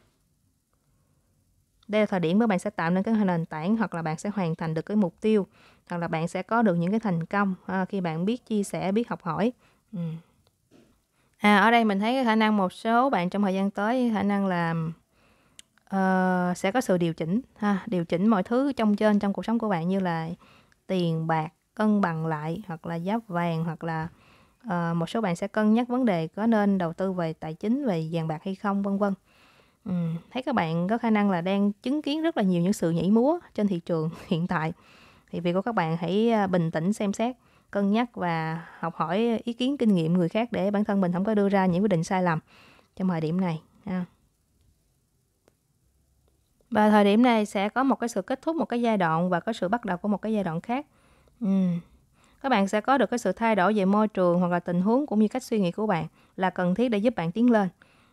đây là thời điểm mà bạn sẽ tạo nên cái nền tảng hoặc là bạn sẽ hoàn thành được cái mục tiêu hoặc là bạn sẽ có được những cái thành công à, khi bạn biết chia sẻ biết học hỏi ừ. à ở đây mình thấy cái khả năng một số bạn trong thời gian tới khả năng là Ờ, sẽ có sự điều chỉnh ha điều chỉnh mọi thứ trong trên trong cuộc sống của bạn như là tiền bạc cân bằng lại hoặc là giá vàng hoặc là uh, một số bạn sẽ cân nhắc vấn đề có nên đầu tư về tài chính về vàng bạc hay không vân vân ừ, thấy các bạn có khả năng là đang chứng kiến rất là nhiều những sự nhảy múa trên thị trường [laughs] hiện tại thì việc của các bạn hãy ờ, bình tĩnh xem xét cân nhắc và học hỏi ý kiến kinh nghiệm người khác để bản thân mình không có đưa ra những quyết định sai lầm trong thời điểm này ha và thời điểm này sẽ có một cái sự kết thúc một cái giai đoạn và có sự bắt đầu của một cái giai đoạn khác ừ. các bạn sẽ có được cái sự thay đổi về môi trường hoặc là tình huống cũng như cách suy nghĩ của bạn là cần thiết để giúp bạn tiến lên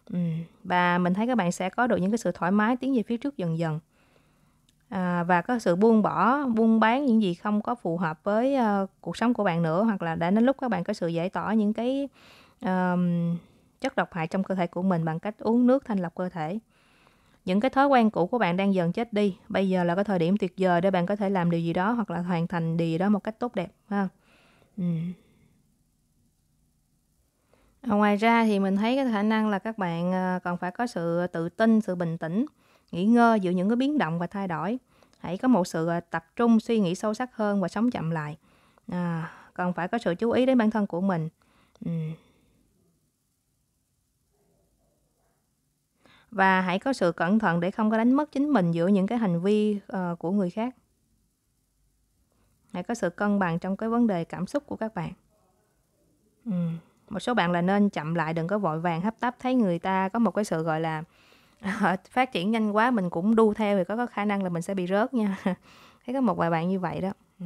ừ. và mình thấy các bạn sẽ có được những cái sự thoải mái tiến về phía trước dần dần à, và có sự buông bỏ buông bán những gì không có phù hợp với uh, cuộc sống của bạn nữa hoặc là đã đến lúc các bạn có sự giải tỏa những cái uh, chất độc hại trong cơ thể của mình bằng cách uống nước thanh lọc cơ thể những cái thói quen cũ của bạn đang dần chết đi bây giờ là cái thời điểm tuyệt vời để bạn có thể làm điều gì đó hoặc là hoàn thành điều gì đó một cách tốt đẹp ha ừ. Ở ngoài ra thì mình thấy cái khả năng là các bạn ờ, còn phải có sự tự tin sự bình tĩnh nghỉ ngơi giữa những cái biến động và thay đổi hãy có một sự ờ, tập trung suy nghĩ sâu sắc hơn và sống chậm lại à, còn phải có sự chú ý đến bản thân của mình ừ. và hãy có sự cẩn thận để không có đánh mất chính mình giữa những cái hành vi uh, của người khác hãy có sự cân bằng trong cái vấn đề cảm xúc của các bạn ừ. một số bạn là nên chậm lại đừng có vội vàng hấp tấp thấy người ta có một cái sự gọi là [laughs] ờ, phát triển nhanh quá mình cũng đu theo thì có, có khả năng là mình sẽ bị rớt nha [laughs] thấy có một vài bạn như vậy đó ừ.